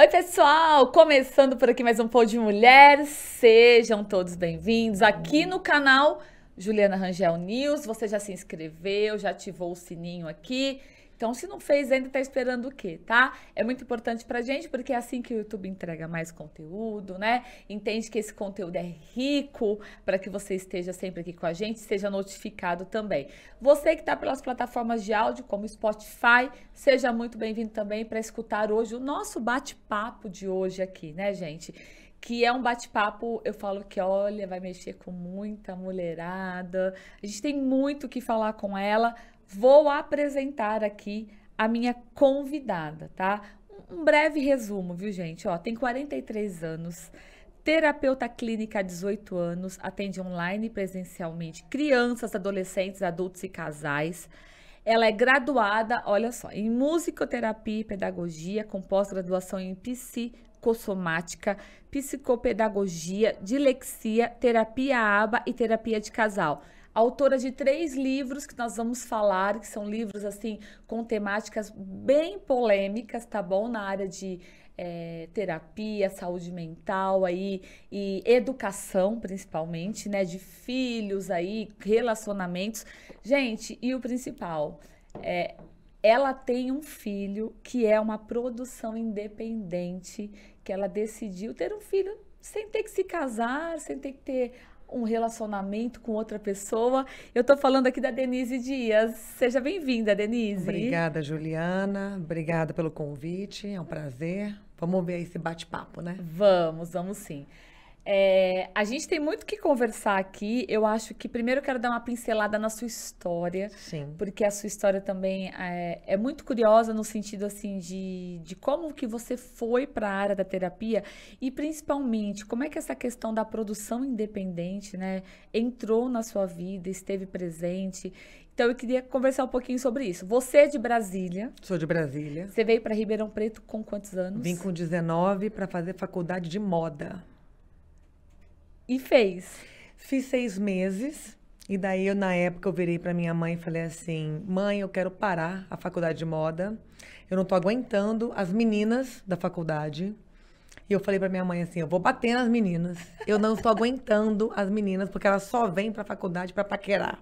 Oi, pessoal! Começando por aqui mais um pô de Mulher. Sejam todos bem-vindos aqui no canal Juliana Rangel News. Você já se inscreveu, já ativou o sininho aqui. Então, se não fez ainda, tá esperando o quê, tá? É muito importante pra gente, porque é assim que o YouTube entrega mais conteúdo, né? Entende que esse conteúdo é rico para que você esteja sempre aqui com a gente, seja notificado também. Você que tá pelas plataformas de áudio, como Spotify, seja muito bem-vindo também para escutar hoje o nosso bate-papo de hoje aqui, né, gente? que é um bate-papo, eu falo que, olha, vai mexer com muita mulherada. A gente tem muito o que falar com ela, vou apresentar aqui a minha convidada, tá? Um breve resumo, viu, gente? Ó, tem 43 anos, terapeuta clínica há 18 anos, atende online e presencialmente crianças, adolescentes, adultos e casais. Ela é graduada, olha só, em musicoterapia e pedagogia, com pós-graduação em psicossomática, psicopedagogia, dilexia, terapia aba e terapia de casal autora de três livros que nós vamos falar, que são livros assim com temáticas bem polêmicas, tá bom? Na área de é, terapia, saúde mental aí e educação principalmente, né? De filhos aí, relacionamentos. Gente, e o principal é ela tem um filho que é uma produção independente, que ela decidiu ter um filho sem ter que se casar, sem ter que ter um relacionamento com outra pessoa. Eu estou falando aqui da Denise Dias. Seja bem-vinda, Denise. Obrigada, Juliana. Obrigada pelo convite. É um prazer. Vamos ver esse bate-papo, né? Vamos, vamos sim. É, a gente tem muito que conversar aqui. Eu acho que primeiro eu quero dar uma pincelada na sua história. Sim. Porque a sua história também é, é muito curiosa no sentido assim de, de como que você foi para a área da terapia e principalmente como é que essa questão da produção independente, né, entrou na sua vida, esteve presente. Então eu queria conversar um pouquinho sobre isso. Você é de Brasília? Sou de Brasília. Você veio para Ribeirão Preto com quantos anos? Vim com 19 para fazer faculdade de moda. E fez? Fiz seis meses. E daí, eu, na época, eu virei para minha mãe e falei assim: mãe, eu quero parar a faculdade de moda. Eu não tô aguentando as meninas da faculdade. E eu falei para minha mãe assim: eu vou bater nas meninas. Eu não estou aguentando as meninas, porque elas só vêm para a faculdade para paquerar.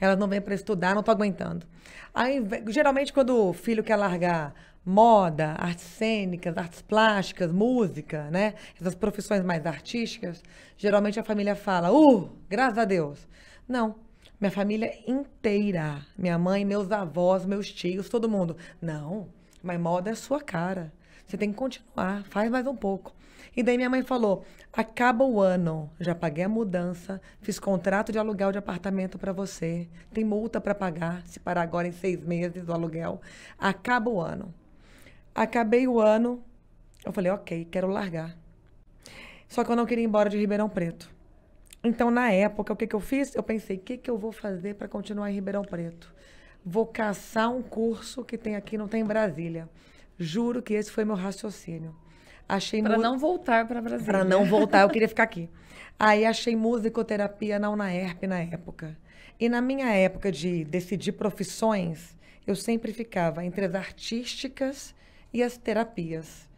Elas não vêm para estudar, não estou aguentando. Aí, geralmente, quando o filho quer largar moda, artes cênicas, artes plásticas, música, né? Essas profissões mais artísticas, geralmente a família fala, uh, graças a Deus. Não, minha família inteira, minha mãe, meus avós, meus tios, todo mundo. Não, mas moda é sua cara. Você tem que continuar, faz mais um pouco. E daí minha mãe falou: acaba o ano, já paguei a mudança, fiz contrato de aluguel de apartamento para você, tem multa para pagar, se parar agora em seis meses do aluguel, acaba o ano. Acabei o ano, eu falei, ok, quero largar. Só que eu não queria ir embora de Ribeirão Preto. Então, na época, o que, que eu fiz? Eu pensei, o que, que eu vou fazer para continuar em Ribeirão Preto? Vou caçar um curso que tem aqui, não tem em Brasília. Juro que esse foi meu raciocínio. Achei para mu... não voltar para Brasília. Para não voltar, eu queria ficar aqui. Aí achei musicoterapia na Unaerp na época. E na minha época de decidir profissões, eu sempre ficava entre as artísticas e as terapias.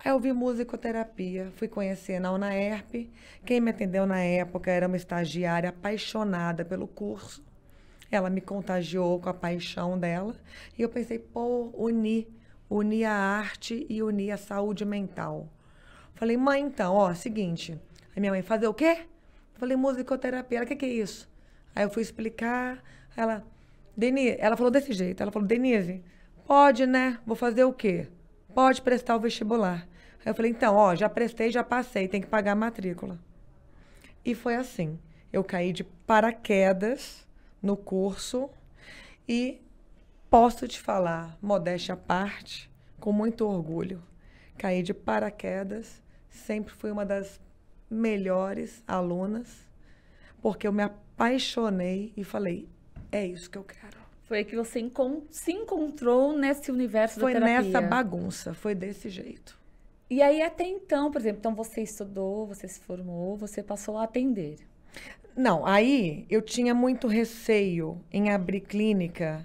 Aí eu vi musicoterapia, fui conhecer na UNAERP. Quem me atendeu na época era uma estagiária apaixonada pelo curso. Ela me contagiou com a paixão dela. E eu pensei, pô, unir. Unir a arte e unir a saúde mental. Falei, mãe, então, ó, seguinte. Aí minha mãe, fazer o quê? Falei, musicoterapia. Ela, o que, que é isso? Aí eu fui explicar. Ela, Denise, ela falou desse jeito. Ela falou, Denise, pode, né? Vou fazer o quê? pode prestar o vestibular. Aí eu falei, então, ó, já prestei, já passei, tem que pagar a matrícula. E foi assim. Eu caí de paraquedas no curso e posso te falar, modéstia à parte, com muito orgulho. Caí de paraquedas, sempre fui uma das melhores alunas, porque eu me apaixonei e falei: é isso que eu quero. Foi que você encont se encontrou nesse universo foi da terapia. Foi nessa bagunça, foi desse jeito. E aí até então, por exemplo, então você estudou, você se formou, você passou a atender. Não, aí eu tinha muito receio em abrir clínica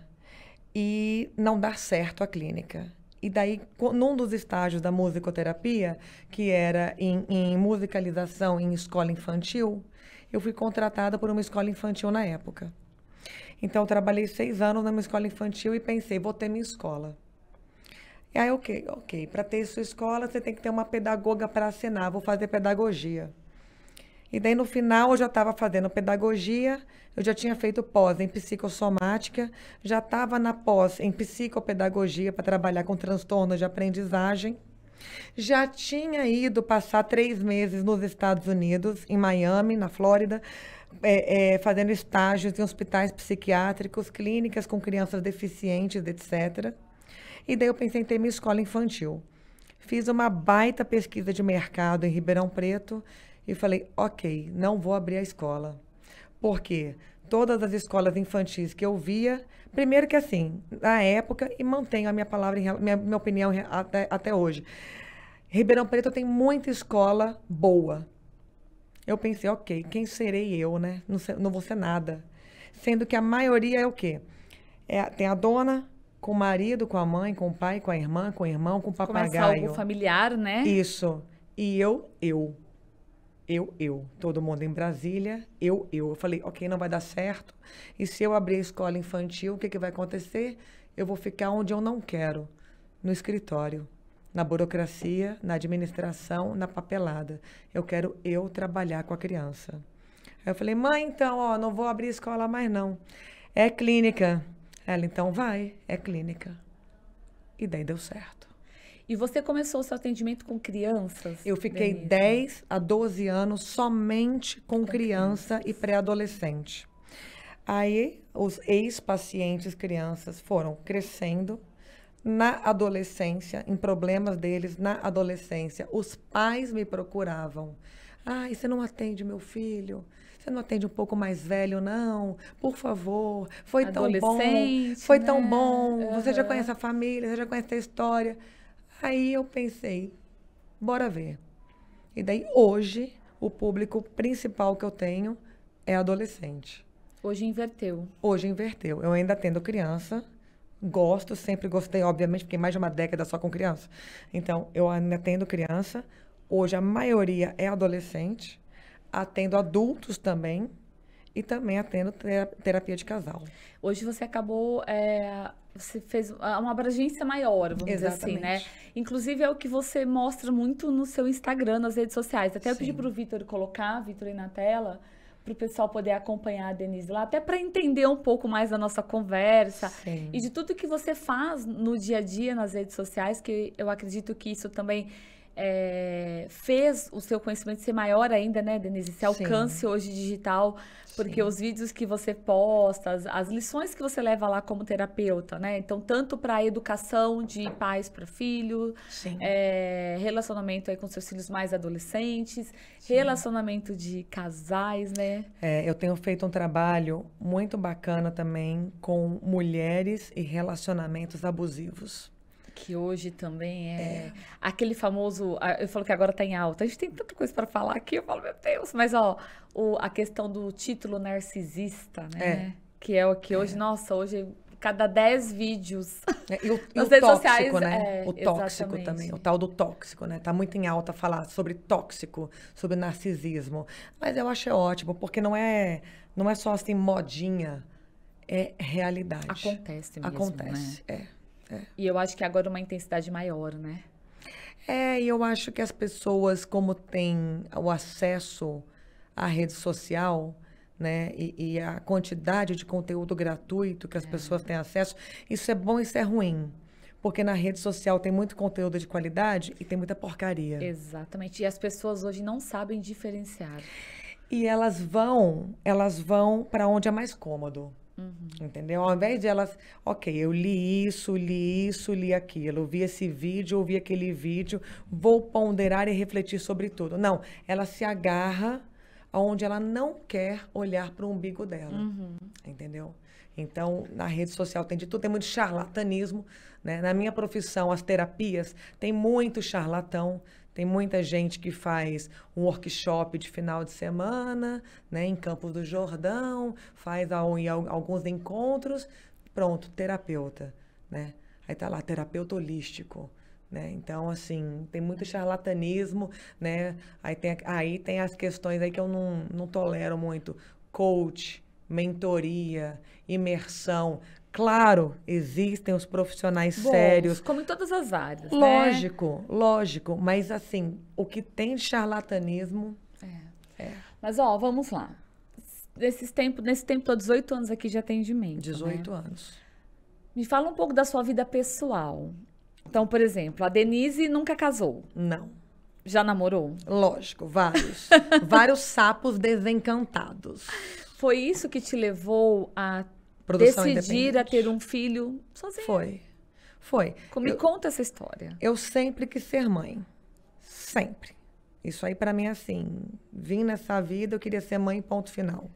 e não dar certo a clínica. E daí, num dos estágios da musicoterapia, que era em, em musicalização em escola infantil, eu fui contratada por uma escola infantil na época. Então, eu trabalhei seis anos numa escola infantil e pensei, vou ter minha escola. E aí, ok, ok. Para ter sua escola, você tem que ter uma pedagoga para assinar. Vou fazer pedagogia. E daí, no final, eu já estava fazendo pedagogia, eu já tinha feito pós em psicossomática, já estava na pós em psicopedagogia para trabalhar com transtornos de aprendizagem. Já tinha ido passar três meses nos Estados Unidos, em Miami, na Flórida, é, é, fazendo estágios em hospitais psiquiátricos, clínicas com crianças deficientes, etc. E daí eu pensei em ter minha escola infantil. Fiz uma baita pesquisa de mercado em Ribeirão Preto e falei, ok, não vou abrir a escola. Por quê? Todas as escolas infantis que eu via, primeiro que assim, na época, e mantenho a minha palavra, minha, minha opinião até, até hoje. Ribeirão Preto tem muita escola boa, eu pensei, ok, quem serei eu, né? Não, não vou ser nada. Sendo que a maioria é o quê? É, tem a dona com o marido, com a mãe, com o pai, com a irmã, com o irmão, com o papagaio. Começa algo familiar, né? Isso. E eu, eu. Eu, eu. Todo mundo em Brasília, eu, eu. Eu falei, ok, não vai dar certo. E se eu abrir a escola infantil, o que, que vai acontecer? Eu vou ficar onde eu não quero, no escritório na burocracia, na administração, na papelada. Eu quero eu trabalhar com a criança. Aí eu falei, mãe, então, ó, não vou abrir escola mais não. É clínica. Ela, então vai, é clínica. E daí deu certo. E você começou o seu atendimento com crianças? Eu fiquei Denise. 10 a 12 anos somente com, com criança, criança e pré-adolescente. Aí os ex-pacientes crianças foram crescendo, na adolescência, em problemas deles na adolescência. Os pais me procuravam. Ai, você não atende meu filho? Você não atende um pouco mais velho, não? Por favor, foi tão bom. Foi né? tão bom. Uhum. Você já conhece a família, você já conhece a história. Aí eu pensei, bora ver. E daí hoje, o público principal que eu tenho é adolescente. Hoje inverteu. Hoje inverteu. Eu ainda atendo criança, Gosto, sempre gostei, obviamente, porque mais de uma década só com criança. Então, eu ainda atendo criança. Hoje, a maioria é adolescente. Atendo adultos também. E também atendo terapia de casal. Hoje você acabou é você fez uma abrangência maior, vamos Exatamente. dizer assim, né? Inclusive é o que você mostra muito no seu Instagram, nas redes sociais. Até Sim. eu pedi para o Vitor colocar, Vitor aí na tela, para o pessoal poder acompanhar a Denise lá, até para entender um pouco mais da nossa conversa Sim. e de tudo que você faz no dia a dia nas redes sociais, que eu acredito que isso também é, fez o seu conhecimento ser maior ainda, né, Denise? Esse alcance Sim. hoje digital, porque Sim. os vídeos que você posta, as, as, lições que você leva lá como terapeuta, né? Então, tanto para a educação de pais para filho, é, relacionamento aí com seus filhos mais adolescentes, Sim. relacionamento de casais, né? É, eu tenho feito um trabalho muito bacana também com mulheres e relacionamentos abusivos que hoje também é, é, aquele famoso. Eu falo que agora tá em alta. A gente tem tanta coisa para falar aqui, eu falo, meu Deus, mas ó, o, a questão do título narcisista, né? É. Que é o que hoje, é. nossa, hoje cada 10 vídeos. É, e o, e o tóxico, sociais, né? É, o tóxico exatamente. também. O tal do tóxico, né? Tá muito em alta falar sobre tóxico, sobre narcisismo. Mas eu acho é ótimo, porque não é, não é só assim modinha, é realidade. Acontece mesmo, né? Acontece, né? é. E eu acho que agora uma intensidade maior, né? É, e eu acho que as pessoas, como têm o acesso à rede social, né, e, e a quantidade de conteúdo gratuito que as é. pessoas têm acesso, isso é bom e isso é ruim. Porque na rede social tem muito conteúdo de qualidade e tem muita porcaria. Exatamente. E as pessoas hoje não sabem diferenciar. E elas vão, elas vão para onde é mais cômodo. Uhum. Entendeu? Ao invés de elas, ok, eu li isso, li isso, li aquilo, vi esse vídeo, ouvi aquele vídeo, vou ponderar e refletir sobre tudo. Não, ela se agarra aonde ela não quer olhar para o umbigo dela. Uhum. Entendeu? Então, na rede social tem de tudo, tem muito charlatanismo. Né? Na minha profissão, as terapias, tem muito charlatão. Tem muita gente que faz um workshop de final de semana, né, em Campos do Jordão, faz alguns encontros, pronto, terapeuta, né? Aí tá lá terapeuta holístico. Né? Então, assim, tem muito charlatanismo, né? Aí tem, aí tem as questões aí que eu não, não tolero muito. Coach, mentoria, imersão. Claro, existem os profissionais Bons, sérios. Como em todas as áreas. Né? Lógico, né? lógico. Mas assim, o que tem de charlatanismo. É. é. Mas ó, vamos lá. Nesse tempo, nesse tempo, tô 18 anos aqui de atendimento. 18 né? anos. Me fala um pouco da sua vida pessoal. Então, por exemplo, a Denise nunca casou. Não. Já namorou? Lógico, vários. vários sapos desencantados. Foi isso que te levou a Produção decidir a ter um filho sozinha. Foi. Foi. eu, me conta essa história. Eu sempre quis ser mãe. Sempre. Isso aí para mim é assim, vim nessa vida, eu queria ser mãe, ponto final.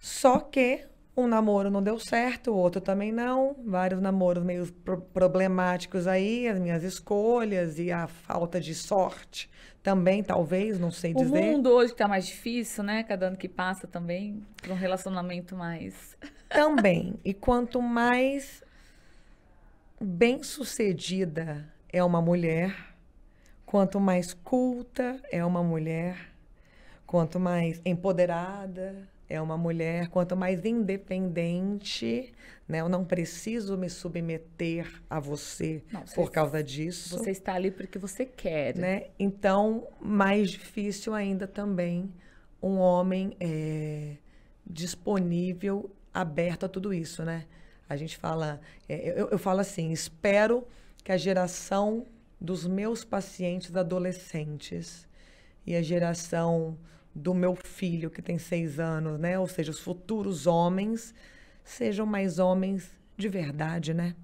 Só que um namoro não deu certo, o outro também não, vários namoros meio problemáticos aí, as minhas escolhas e a falta de sorte também, talvez, não sei dizer. O mundo hoje está mais difícil, né? Cada ano que passa também, um relacionamento mais. Também. E quanto mais bem sucedida é uma mulher, quanto mais culta é uma mulher, quanto mais empoderada, é uma mulher quanto mais independente, né? Eu não preciso me submeter a você não, por você, causa disso. Você está ali porque você quer, né? Então, mais difícil ainda também um homem é, disponível, aberto a tudo isso, né? A gente fala, é, eu, eu falo assim, espero que a geração dos meus pacientes adolescentes e a geração do meu filho que tem seis anos, né? Ou seja, os futuros homens sejam mais homens de verdade, né?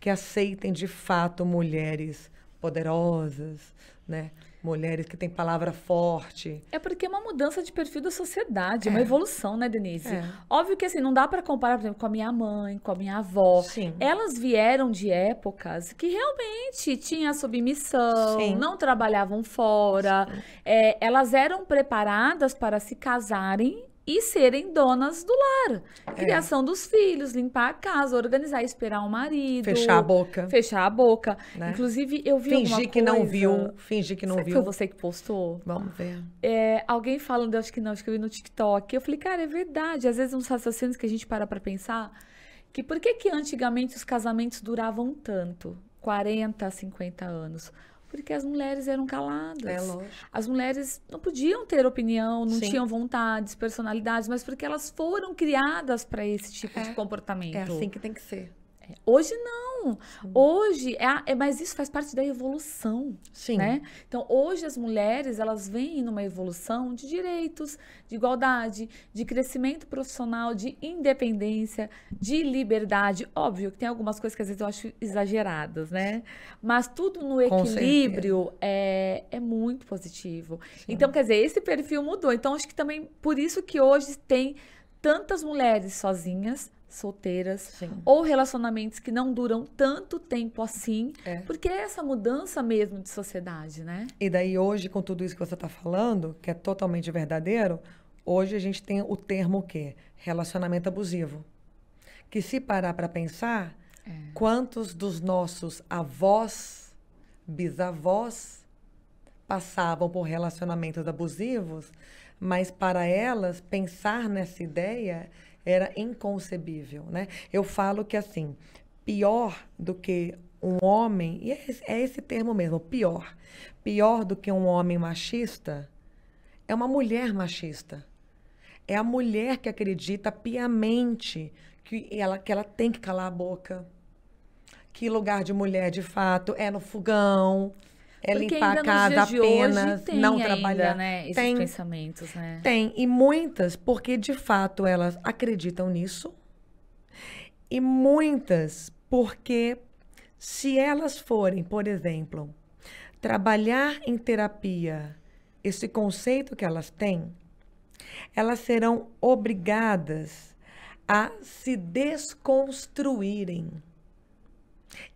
Que aceitem de fato mulheres poderosas, né? mulheres que têm palavra forte. É porque é uma mudança de perfil da sociedade, é. uma evolução, né, Denise? É. Óbvio que assim, não dá para comparar, por exemplo, com a minha mãe, com a minha avó. Sim. Elas vieram de épocas que realmente tinha submissão, Sim. não trabalhavam fora. É, elas eram preparadas para se casarem e serem donas do lar. É. Criação é. dos filhos, limpar a casa, organizar, esperar o marido. Fechar a boca. Fechar a boca. Né? Inclusive, eu vi fingir que coisa... não viu. Fingir que não Será viu. Que foi você que postou. Vamos ver. É, alguém falando, acho que não, acho que eu vi no TikTok. Eu falei, cara, é verdade. Às vezes, uns raciocínios que a gente para pra pensar, que por que que antigamente os casamentos duravam tanto? 40, 50 anos. Porque as mulheres eram caladas. É lógico. As mulheres não podiam ter opinião, não Sim. tinham vontades, personalidades, mas porque elas foram criadas para esse tipo é, de comportamento. É assim que tem que ser. Hoje não. Sim. Hum. Hoje, é, é, mas isso faz parte da evolução. Sim. Né? Então, hoje as mulheres, elas vêm numa evolução de direitos, de igualdade, de crescimento profissional, de independência, de liberdade. Óbvio que tem algumas coisas que às vezes eu acho exageradas, né? Mas tudo no equilíbrio é, é muito positivo. Sim. Então, quer dizer, esse perfil mudou. Então, acho que também por isso que hoje tem tantas mulheres sozinhas, solteiras Sim. ou relacionamentos que não duram tanto tempo assim, é. porque é essa mudança mesmo de sociedade, né? E daí hoje, com tudo isso que você está falando, que é totalmente verdadeiro, hoje a gente tem o termo o quê? Relacionamento abusivo. Que se parar para pensar, é. quantos dos nossos avós, bisavós, passavam por relacionamentos abusivos, mas para elas pensar nessa ideia era inconcebível, né? Eu falo que assim, pior do que um homem, e é esse, é esse termo mesmo, pior. Pior do que um homem machista é uma mulher machista. É a mulher que acredita piamente que ela, que ela tem que calar a boca. Que lugar de mulher, de fato, é no fogão, é limpar a casa apenas, não ainda, trabalhar. Né, esses tem, pensamentos, né? Tem, e muitas, porque de fato elas acreditam nisso. E muitas, porque se elas forem, por exemplo, trabalhar em terapia esse conceito que elas têm, elas serão obrigadas a se desconstruírem.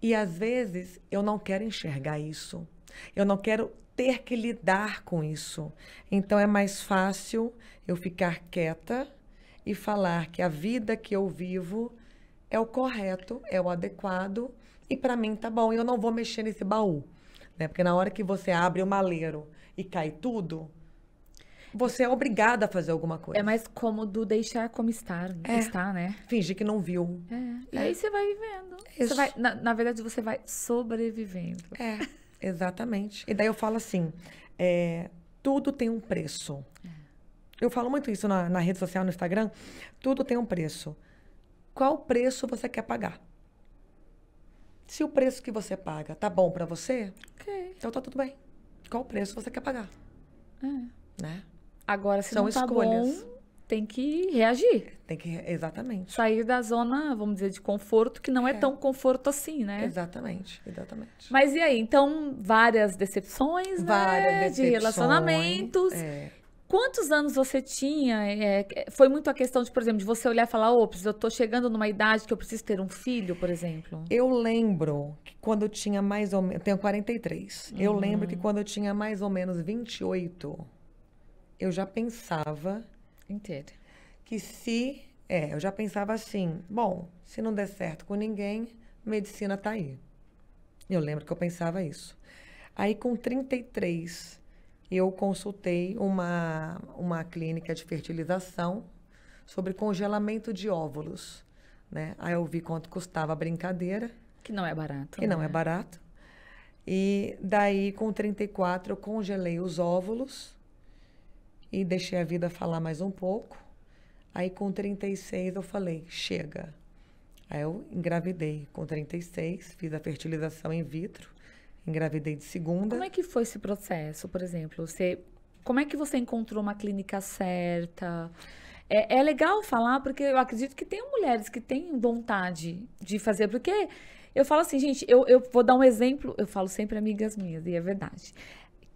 E às vezes eu não quero enxergar isso. Eu não quero ter que lidar com isso. Então é mais fácil eu ficar quieta e falar que a vida que eu vivo é o correto, é o adequado e para mim tá bom, eu não vou mexer nesse baú, né? Porque na hora que você abre o maleiro e cai tudo, você é obrigada a fazer alguma coisa. É mais cômodo deixar como estar, é. está, né? Fingir que não viu. É. E aí é. você vai vivendo. Isso. Você vai, na, na verdade, você vai sobrevivendo. É. Exatamente. E daí eu falo assim: é, tudo tem um preço. É. Eu falo muito isso na, na, rede social, no Instagram. Tudo tem um preço. Qual preço você quer pagar? Se o preço que você paga tá bom para você, okay. então tá tudo bem. Qual preço você quer pagar? É. Né? Agora, se São não tá escolhas. Bom, tem que reagir. Tem que, exatamente. Sair da zona, vamos dizer, de conforto, que não é, é, tão conforto assim, né? Exatamente, exatamente. Mas e aí? Então, várias decepções, né? várias né? Decepções, de relacionamentos. É. Quantos anos você tinha? É, é, foi muito a questão de, por exemplo, de você olhar e falar, ops, eu tô chegando numa idade que eu preciso ter um filho, por exemplo? Eu lembro que quando eu tinha mais ou menos. tenho 43. Uhum. Eu lembro que hum. quando eu tinha mais ou menos 28, eu já pensava inteira. Que se. É, eu já pensava assim: bom, se não der certo com ninguém, medicina tá aí. Eu lembro que eu pensava isso. Aí, com 33, eu consultei uma, uma clínica de fertilização sobre congelamento de óvulos. Né? Aí eu vi quanto custava a brincadeira. Que não é barato. Que né? não é barato. E daí, com 34, eu congelei os óvulos e deixei a vida falar mais um pouco. Aí com 36 eu falei, chega. Aí eu engravidei com 36, fiz a fertilização in vitro, engravidei de segunda. Como é que foi esse processo, por exemplo? Você, como é que você encontrou uma clínica certa? É, é legal falar, porque eu acredito que tem mulheres que têm vontade de fazer, porque eu falo assim, gente, eu, eu vou dar um exemplo, eu falo sempre amigas minhas, e é verdade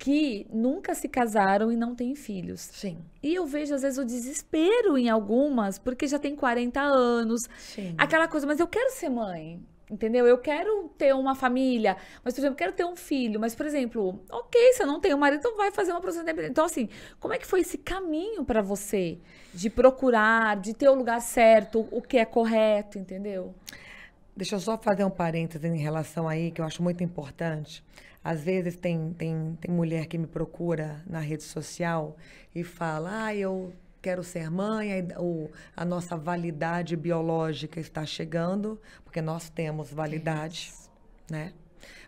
que nunca se casaram e não têm filhos. Sim. E eu vejo, às vezes, o desespero em algumas, porque já tem 40 anos. Sim. Aquela coisa, mas eu quero ser mãe. Entendeu? Eu quero ter uma família, mas, por exemplo, eu quero ter um filho. Mas, por exemplo, ok, se eu não tenho marido, então vai fazer uma profissão independente. Então, assim, como é que foi esse caminho para você de procurar, de ter o lugar certo, o que é correto, entendeu? Deixa eu só fazer um parêntese em relação aí, que eu acho muito importante. Às vezes tem, tem, tem mulher que me procura na rede social e fala: ah, eu quero ser mãe, a nossa validade biológica está chegando, porque nós temos validade, né?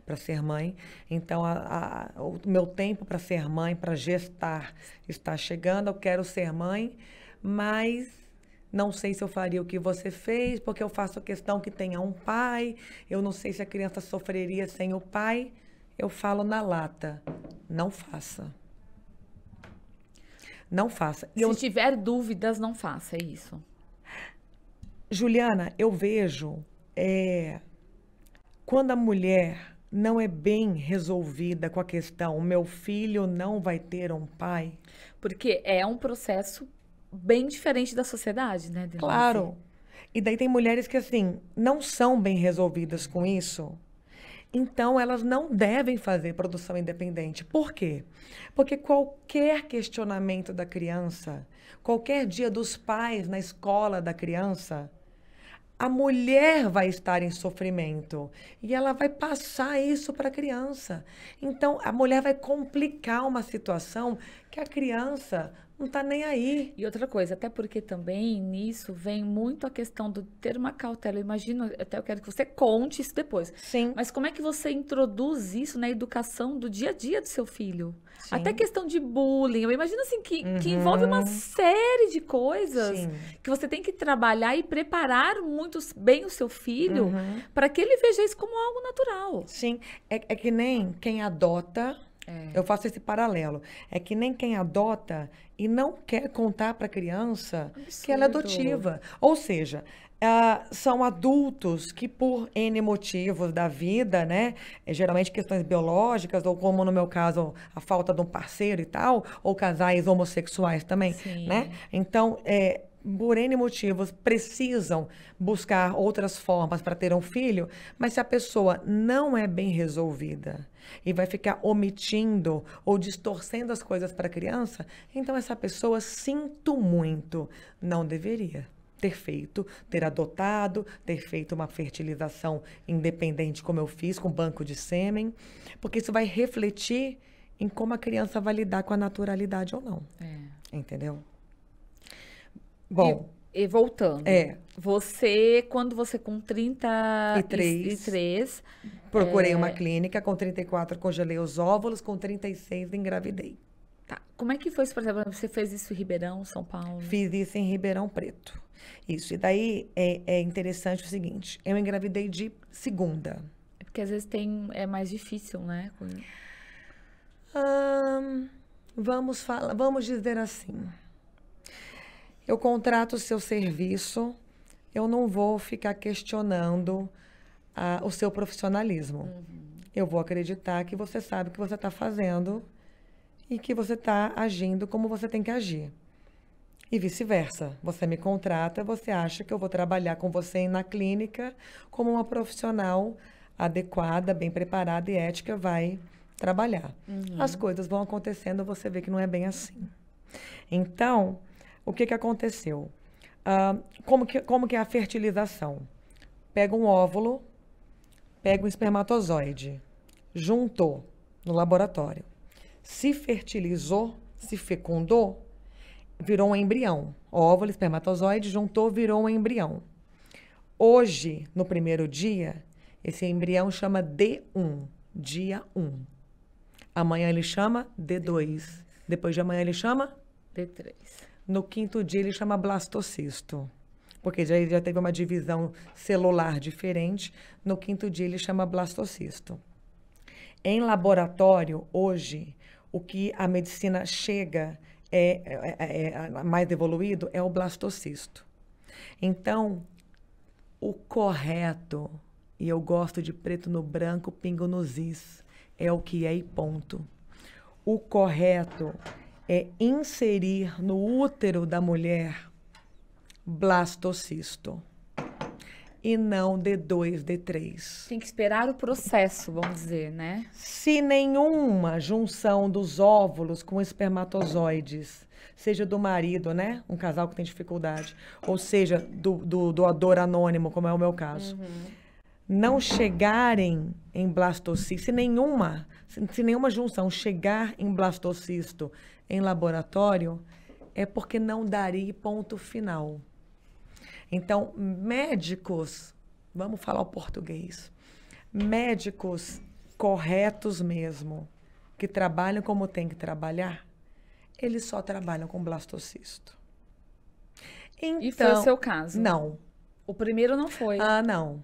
Para ser mãe. Então, a, a, o meu tempo para ser mãe, para gestar, está chegando. Eu quero ser mãe, mas não sei se eu faria o que você fez, porque eu faço questão que tenha um pai. Eu não sei se a criança sofreria sem o pai. Eu falo na lata, não faça. Não faça. Se eu... tiver dúvidas, não faça, é isso. Juliana, eu vejo é, quando a mulher não é bem resolvida com a questão, meu filho não vai ter um pai. Porque é um processo bem diferente da sociedade, né? Denise? Claro. E daí tem mulheres que, assim, não são bem resolvidas com isso então, elas não devem fazer produção independente. Por quê? Porque qualquer questionamento da criança, qualquer dia dos pais na escola da criança, a mulher vai estar em sofrimento e ela vai passar isso para a criança. Então, a mulher vai complicar uma situação que a criança não está nem aí. E outra coisa, até porque também nisso vem muito a questão do ter uma cautela. Eu imagino, até eu quero que você conte isso depois. Sim. Mas como é que você introduz isso na educação do dia a dia do seu filho? Sim. Até questão de bullying. Eu imagino assim que, uhum. que envolve uma série de coisas Sim. que você tem que trabalhar e preparar muito bem o seu filho uhum. para que ele veja isso como algo natural. Sim, é, é que nem quem adota. É. Eu faço esse paralelo. É que nem quem adota e não quer contar para a criança Absurdo. que ela é adotiva. Ou seja, uh, são adultos que, por N motivos da vida, né? É, geralmente questões biológicas, ou como no meu caso, a falta de um parceiro e tal, ou casais homossexuais também, Sim. né? Então, é, por N motivos, precisam buscar outras formas para ter um filho, mas se a pessoa não é bem resolvida e vai ficar omitindo ou distorcendo as coisas para a criança, então essa pessoa, sinto muito, não deveria ter feito, ter adotado, ter feito uma fertilização independente, como eu fiz, com banco de sêmen, porque isso vai refletir em como a criança vai lidar com a naturalidade ou não. É. Entendeu? Bom. E, e, voltando. É. Você, quando você com 33. E, três, procurei é... uma clínica, com 34 congelei os óvulos, com 36 engravidei. Tá. Como é que foi isso, por exemplo, você fez isso em Ribeirão, São Paulo? Fiz isso em Ribeirão Preto. Isso. E daí é, é interessante o seguinte: eu engravidei de segunda. É porque às vezes tem, é mais difícil, né? vamos, falar, vamos dizer assim. Eu contrato o seu serviço, eu não vou ficar questionando ah, o seu profissionalismo. Uhum. Eu vou acreditar que você sabe o que você está fazendo e que você está agindo como você tem que agir. E vice-versa. Você me contrata, você acha que eu vou trabalhar com você na clínica como uma profissional adequada, bem preparada e ética vai trabalhar. Uhum. As coisas vão acontecendo, você vê que não é bem assim. Então, o que, que aconteceu? Uh, como, que, como que é a fertilização? Pega um óvulo, pega um espermatozoide, juntou no laboratório se fertilizou, se fecundou, virou um embrião. Óvulo, espermatozoide, juntou, virou um embrião. Hoje, no primeiro dia, esse embrião chama D1, dia 1. Amanhã ele chama D2. Depois de amanhã ele chama D3. No quinto dia ele chama blastocisto, porque já, já teve uma divisão celular diferente. No quinto dia ele chama blastocisto. Em laboratório, hoje, o que a medicina chega é é, é, é, é mais evoluído é o blastocisto. Então, o correto, e eu gosto de preto no branco, pingo nos is, é o que é e ponto. O correto é inserir no útero da mulher blastocisto e não D2, D3. Tem que esperar o processo, vamos dizer, né? Se nenhuma junção dos óvulos com espermatozoides, seja do marido, né? Um casal que tem dificuldade, ou seja, do, do doador anônimo, como é o meu caso, uhum. não chegarem em blastocisto, se nenhuma, se, se nenhuma junção chegar em blastocisto em laboratório, é porque não daria ponto final. Então, médicos, vamos falar o português, médicos corretos mesmo, que trabalham como tem que trabalhar, eles só trabalham com blastocisto. Então, e foi o então, seu caso? Não. O primeiro não foi. Ah, não.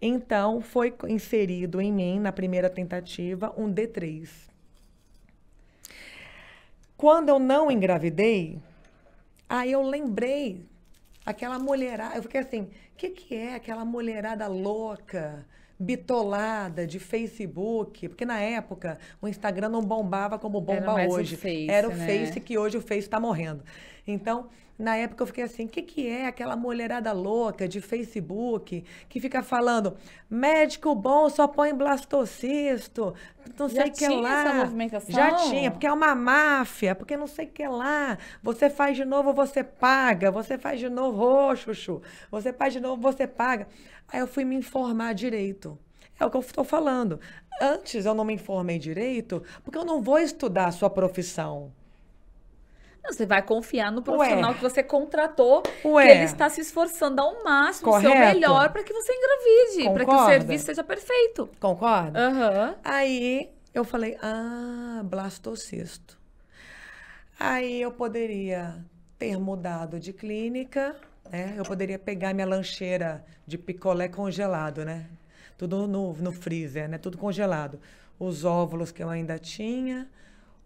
Então, foi inserido em mim, na primeira tentativa, um D3. Quando eu não engravidei, Aí eu lembrei aquela mulherada. Eu fiquei assim: o que, que é aquela mulherada louca? bitolada de Facebook, porque na época o Instagram não bombava como bomba Era hoje. O Face, Era o né? Face que hoje o Face está morrendo. Então, na época eu fiquei assim, o que, que é aquela mulherada louca de Facebook que fica falando, médico bom só põe blastocisto, não sei o que lá. já tinha Essa movimentação? Já tinha, porque é uma máfia, porque não sei o que lá. Você faz de novo, você paga. Você faz de novo, ô, oh, Chuchu. Você faz de novo, você paga. Aí eu fui me informar direito. É o que eu estou falando. Antes eu não me informei direito, porque eu não vou estudar a sua profissão. Você vai confiar no profissional Ué. que você contratou, Ué. que ele está se esforçando ao máximo, Correto. o seu melhor, para que você engravide, para que o serviço seja perfeito. Concorda? Uhum. Aí eu falei, ah, blastocisto. Aí eu poderia ter mudado de clínica, né? Eu poderia pegar minha lancheira de picolé congelado, né? Tudo no, no freezer, né? Tudo congelado. Os óvulos que eu ainda tinha,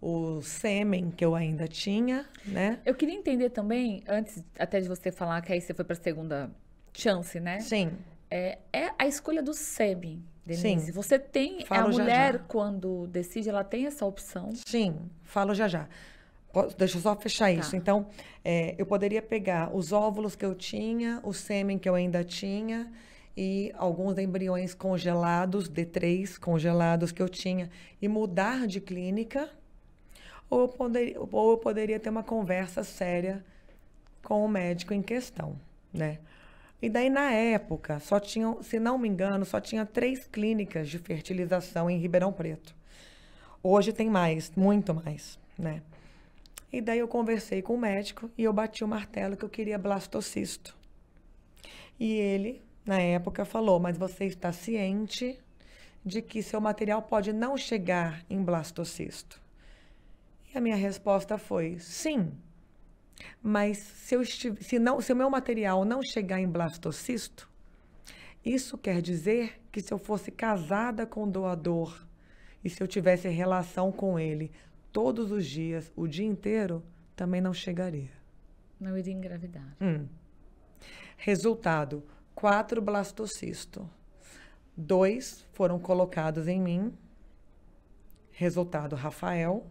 o sêmen que eu ainda tinha, né? Eu queria entender também, antes até de você falar que aí você foi para a segunda chance, né? Sim. É, é, a escolha do sêmen, Denise. Sim. Você tem é falo a mulher já, já. quando decide, ela tem essa opção? Sim, falo já já. Deixa eu só fechar tá. isso. Então, é, eu poderia pegar os óvulos que eu tinha, o sêmen que eu ainda tinha e alguns embriões congelados, D3 congelados que eu tinha, e mudar de clínica ou eu, ou eu poderia ter uma conversa séria com o médico em questão, né? E daí, na época, só tinham, se não me engano, só tinha três clínicas de fertilização em Ribeirão Preto. Hoje tem mais, muito mais, né? E daí eu conversei com o médico e eu bati o martelo que eu queria blastocisto. E ele, na época, falou: Mas você está ciente de que seu material pode não chegar em blastocisto. E a minha resposta foi: sim. Mas se, eu estive, se, não, se o meu material não chegar em blastocisto, isso quer dizer que se eu fosse casada com o doador e se eu tivesse relação com ele todos os dias, o dia inteiro, também não chegaria. Não iria engravidar. Hum. Resultado: quatro blastocisto Dois foram colocados em mim. Resultado: Rafael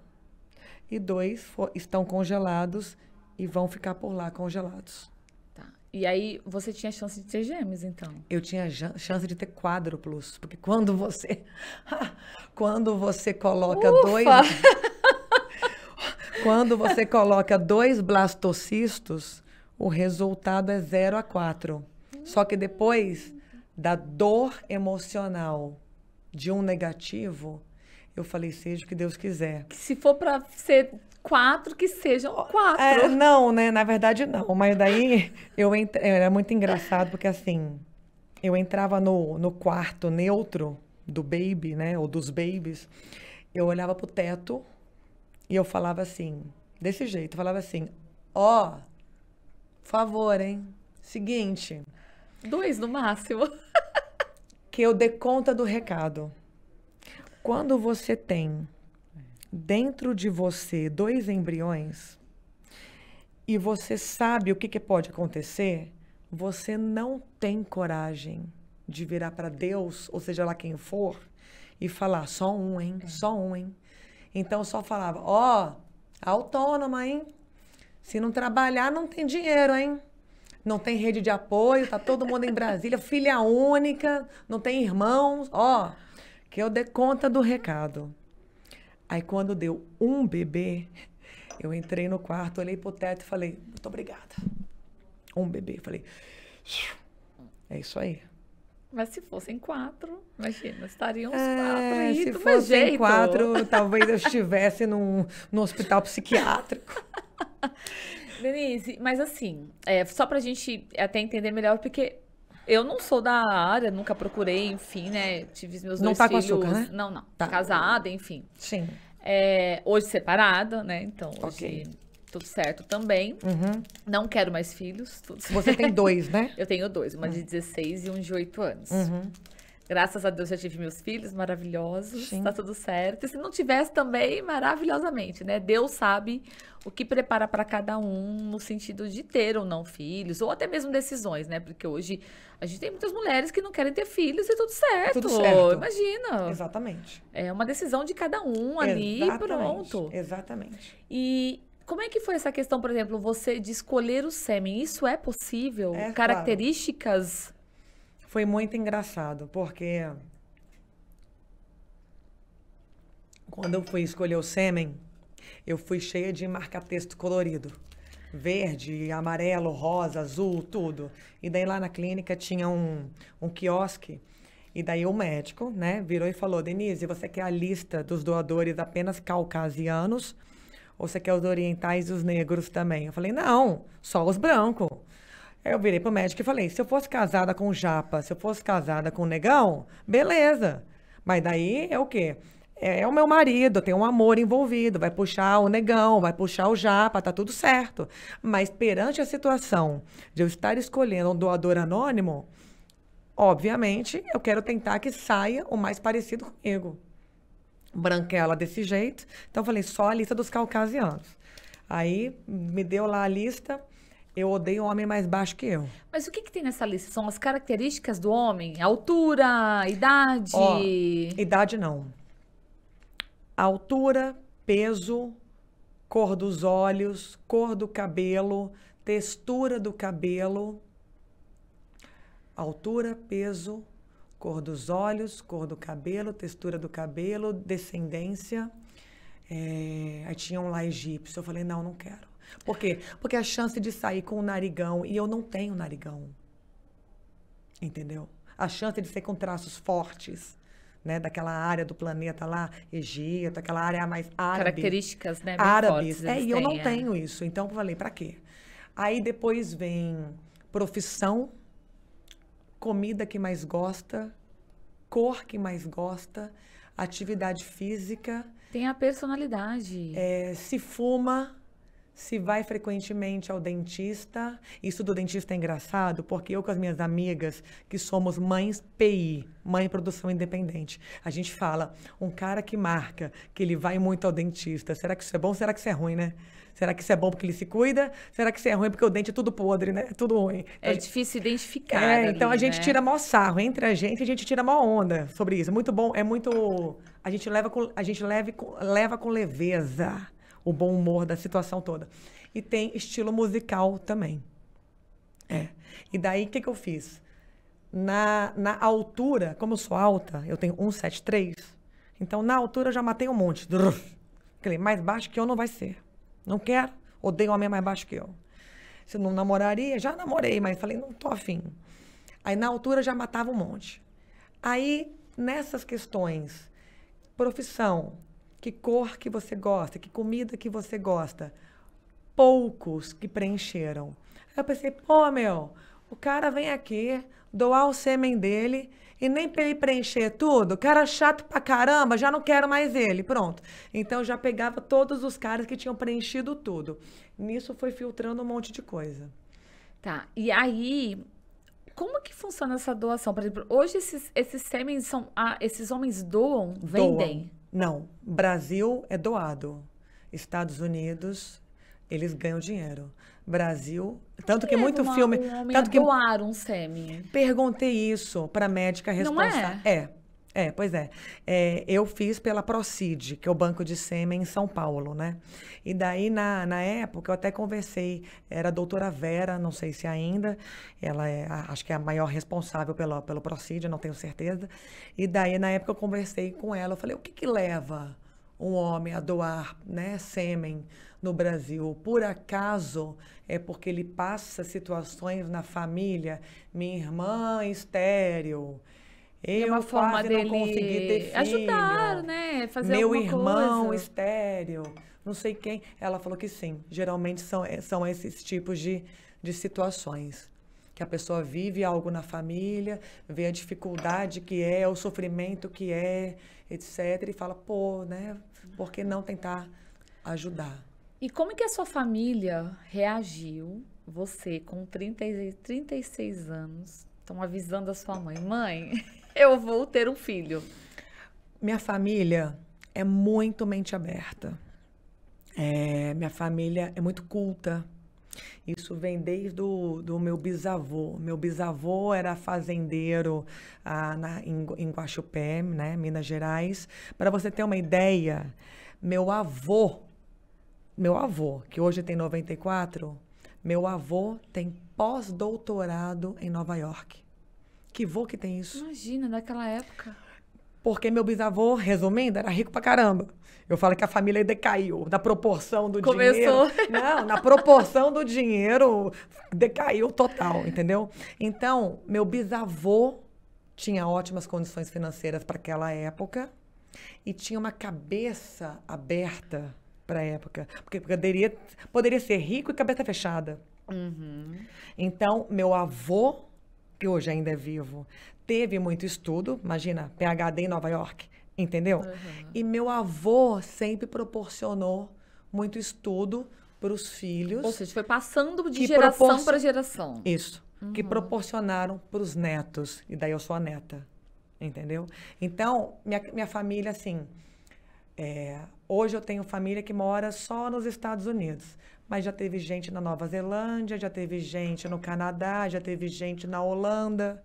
e dois estão congelados e vão ficar por lá congelados. Tá. E aí você tinha chance de ter gêmeos, então? Eu tinha chance de ter quádruplos, porque quando você quando você coloca Ufa! dois quando você coloca dois blastocistos, o resultado é 0 a 4. Só que depois da dor emocional de um negativo, eu falei, seja o que Deus quiser. se for para ser quatro, que sejam quatro. É, não, né? Na verdade, não. Mas daí eu era muito engraçado, porque assim, eu entrava no, no quarto neutro do baby, né? Ou dos babies. Eu olhava pro teto e eu falava assim, desse jeito, falava assim, ó, oh, favor, hein? Seguinte. Dois no máximo. que eu dê conta do recado. Quando você tem dentro de você dois embriões e você sabe o que, que pode acontecer, você não tem coragem de virar para Deus, ou seja lá quem for, e falar só um, hein? É. Só um, hein? Então eu só falava, ó, oh, autônoma, hein? Se não trabalhar, não tem dinheiro, hein? Não tem rede de apoio, tá todo mundo em Brasília, filha única, não tem irmãos, ó. Oh, que eu dê conta do recado. Aí quando deu um bebê, eu entrei no quarto, olhei pro teto e falei, muito obrigada. Um bebê. Falei, é isso aí. Mas se fossem quatro, imagina, estariam uns é, quatro aí. Se fossem quatro, talvez eu estivesse num, num hospital psiquiátrico. Denise, mas assim, é, só pra gente até entender melhor, porque eu não sou da área, nunca procurei, enfim, né? Tive os meus não dois tá filhos. Com açúcar, né? Não, não. Tá. Casada, enfim. Sim. É, hoje separada, né? Então, hoje okay. tudo certo também. Uhum. Não quero mais filhos. Você tem dois, né? Eu tenho dois, uma uhum. de 16 e um de 8 anos. Uhum. Graças a Deus já tive meus filhos maravilhosos, Sim. tá tudo certo. E se não tivesse também, maravilhosamente, né? Deus sabe o que prepara para cada um no sentido de ter ou não filhos, ou até mesmo decisões, né? Porque hoje a gente tem muitas mulheres que não querem ter filhos e tudo certo. Tudo certo. Imagina. Exatamente. É uma decisão de cada um ali pronto. Exatamente. E como é que foi essa questão, por exemplo, você de escolher o sêmen? Isso é possível? É, Características? Claro. Foi muito engraçado, porque quando eu fui escolher o sêmen, eu fui cheia de marca-texto colorido. Verde, amarelo, rosa, azul, tudo. E daí lá na clínica tinha um, um quiosque. E daí o médico, né, virou e falou: Denise, você quer a lista dos doadores apenas caucasianos? Ou você quer os orientais e os negros também? Eu falei: não, só os brancos eu virei pro médico e falei: se eu fosse casada com o Japa, se eu fosse casada com o Negão, beleza. Mas daí é o quê? É, é o meu marido, tem um amor envolvido, vai puxar o negão, vai puxar o japa, tá tudo certo. Mas perante a situação de eu estar escolhendo um doador anônimo, obviamente eu quero tentar que saia o mais parecido comigo. Branquela desse jeito. Então eu falei, só a lista dos caucasianos. Aí me deu lá a lista, eu odeio homem mais baixo que eu. Mas o que, que tem nessa lista? São as características do homem? Altura, idade? Ó, idade não. Altura, peso, cor dos olhos, cor do cabelo, textura do cabelo. Altura, peso, cor dos olhos, cor do cabelo, textura do cabelo, descendência. É, aí tinha um lá egípcio. Eu falei, não, não quero. Por quê? Porque a chance de sair com o narigão, e eu não tenho narigão. Entendeu? A chance de ser com traços fortes. Né, daquela área do planeta lá, Egito, aquela área mais árabe. Características, né? Árabes. É, e eu não é. tenho isso. Então, eu falei, para quê? Aí depois vem profissão, comida que mais gosta, cor que mais gosta, atividade física. Tem a personalidade. É, se fuma, se vai frequentemente ao dentista. Isso do dentista é engraçado, porque eu com as minhas amigas, que somos mães PI, mãe produção independente, a gente fala, um cara que marca que ele vai muito ao dentista, será que isso é bom? Será que isso é ruim, né? Será que isso é bom porque ele se cuida? Será que isso é ruim porque o dente é tudo podre, né? É tudo ruim. É gente... difícil identificar. É, ali, então a gente né? tira mó sarro entre a gente, a gente tira mó onda sobre isso. É muito bom, é muito. A gente leva com, a gente leve com, leva com leveza o bom humor da situação toda. E tem estilo musical também. É. E daí, o que, que eu fiz? Na, na altura, como eu sou alta, eu tenho 173, então na altura eu já matei um monte. Falei, mais baixo que eu não vai ser. Não quero, odeio homem mais baixo que eu. Se não namoraria, já namorei, mas falei, não tô afim. Aí na altura já matava um monte. Aí, nessas questões, profissão, que cor que você gosta, que comida que você gosta. Poucos que preencheram. Aí eu pensei, pô, meu, o cara vem aqui doar o sêmen dele e nem para ele preencher tudo, o cara é chato pra caramba, já não quero mais ele, pronto. Então eu já pegava todos os caras que tinham preenchido tudo. Nisso foi filtrando um monte de coisa. Tá, e aí, como que funciona essa doação? Por exemplo, hoje esses, esses sêmenes são, ah, esses homens doam, vendem? Doam. Não, Brasil é doado. Estados Unidos, eles ganham dinheiro. Brasil, tanto que, muito filme, tanto que doar um sêmen. Perguntei isso para médica responsável. Não é? É. É, pois é. é. Eu fiz pela Procid, que é o banco de sêmen em São Paulo, né? E daí, na, na época, eu até conversei, era a doutora Vera, não sei se ainda, ela é, acho que é a maior responsável pelo pelo Procid, não tenho certeza. E daí, na época, eu conversei com ela, eu falei, o que que leva um homem a doar né, sêmen no Brasil? Por acaso é porque ele passa situações na família, minha irmã estéreo eu uma forma dele não consegui ter filho. ajudar, né? Fazer Meu irmão coisa. estéreo, não sei quem. Ela falou que sim. Geralmente são, eh, são esses tipos de, de situações. Que a pessoa vive algo na família, vê a dificuldade que é, o sofrimento que é, etc. E fala, pô, né? Por que não tentar ajudar? E como é que a sua família reagiu, você com 30, 36 anos, estão avisando a sua mãe, mãe, eu vou ter um filho. Minha família é muito mente aberta. É, minha família é muito culta. Isso vem desde o do meu bisavô. Meu bisavô era fazendeiro ah, na, em, em Guaxupé, né, Minas Gerais. Para você ter uma ideia, meu avô, meu avô, que hoje tem 94, meu avô tem pós-doutorado em Nova York. Que vô que tem isso? Imagina, daquela época. Porque meu bisavô, resumindo, era rico pra caramba. Eu falo que a família decaiu, na proporção do Começou. dinheiro. Começou. Não, na proporção do dinheiro, decaiu total, entendeu? Então, meu bisavô tinha ótimas condições financeiras para aquela época e tinha uma cabeça aberta para a época. Porque poderia, poderia ser rico e cabeça fechada. Uhum. Então, meu avô que hoje ainda é vivo, teve muito estudo, imagina, PhD em Nova York, entendeu? Uhum. E meu avô sempre proporcionou muito estudo para os filhos. Ou seja, foi passando de geração para geração. Isso. Uhum. Que proporcionaram para os netos. E daí eu sou a neta. Entendeu? Então, minha, minha família, assim. É, hoje eu tenho família que mora só nos Estados Unidos mas já teve gente na Nova Zelândia, já teve gente no Canadá, já teve gente na Holanda.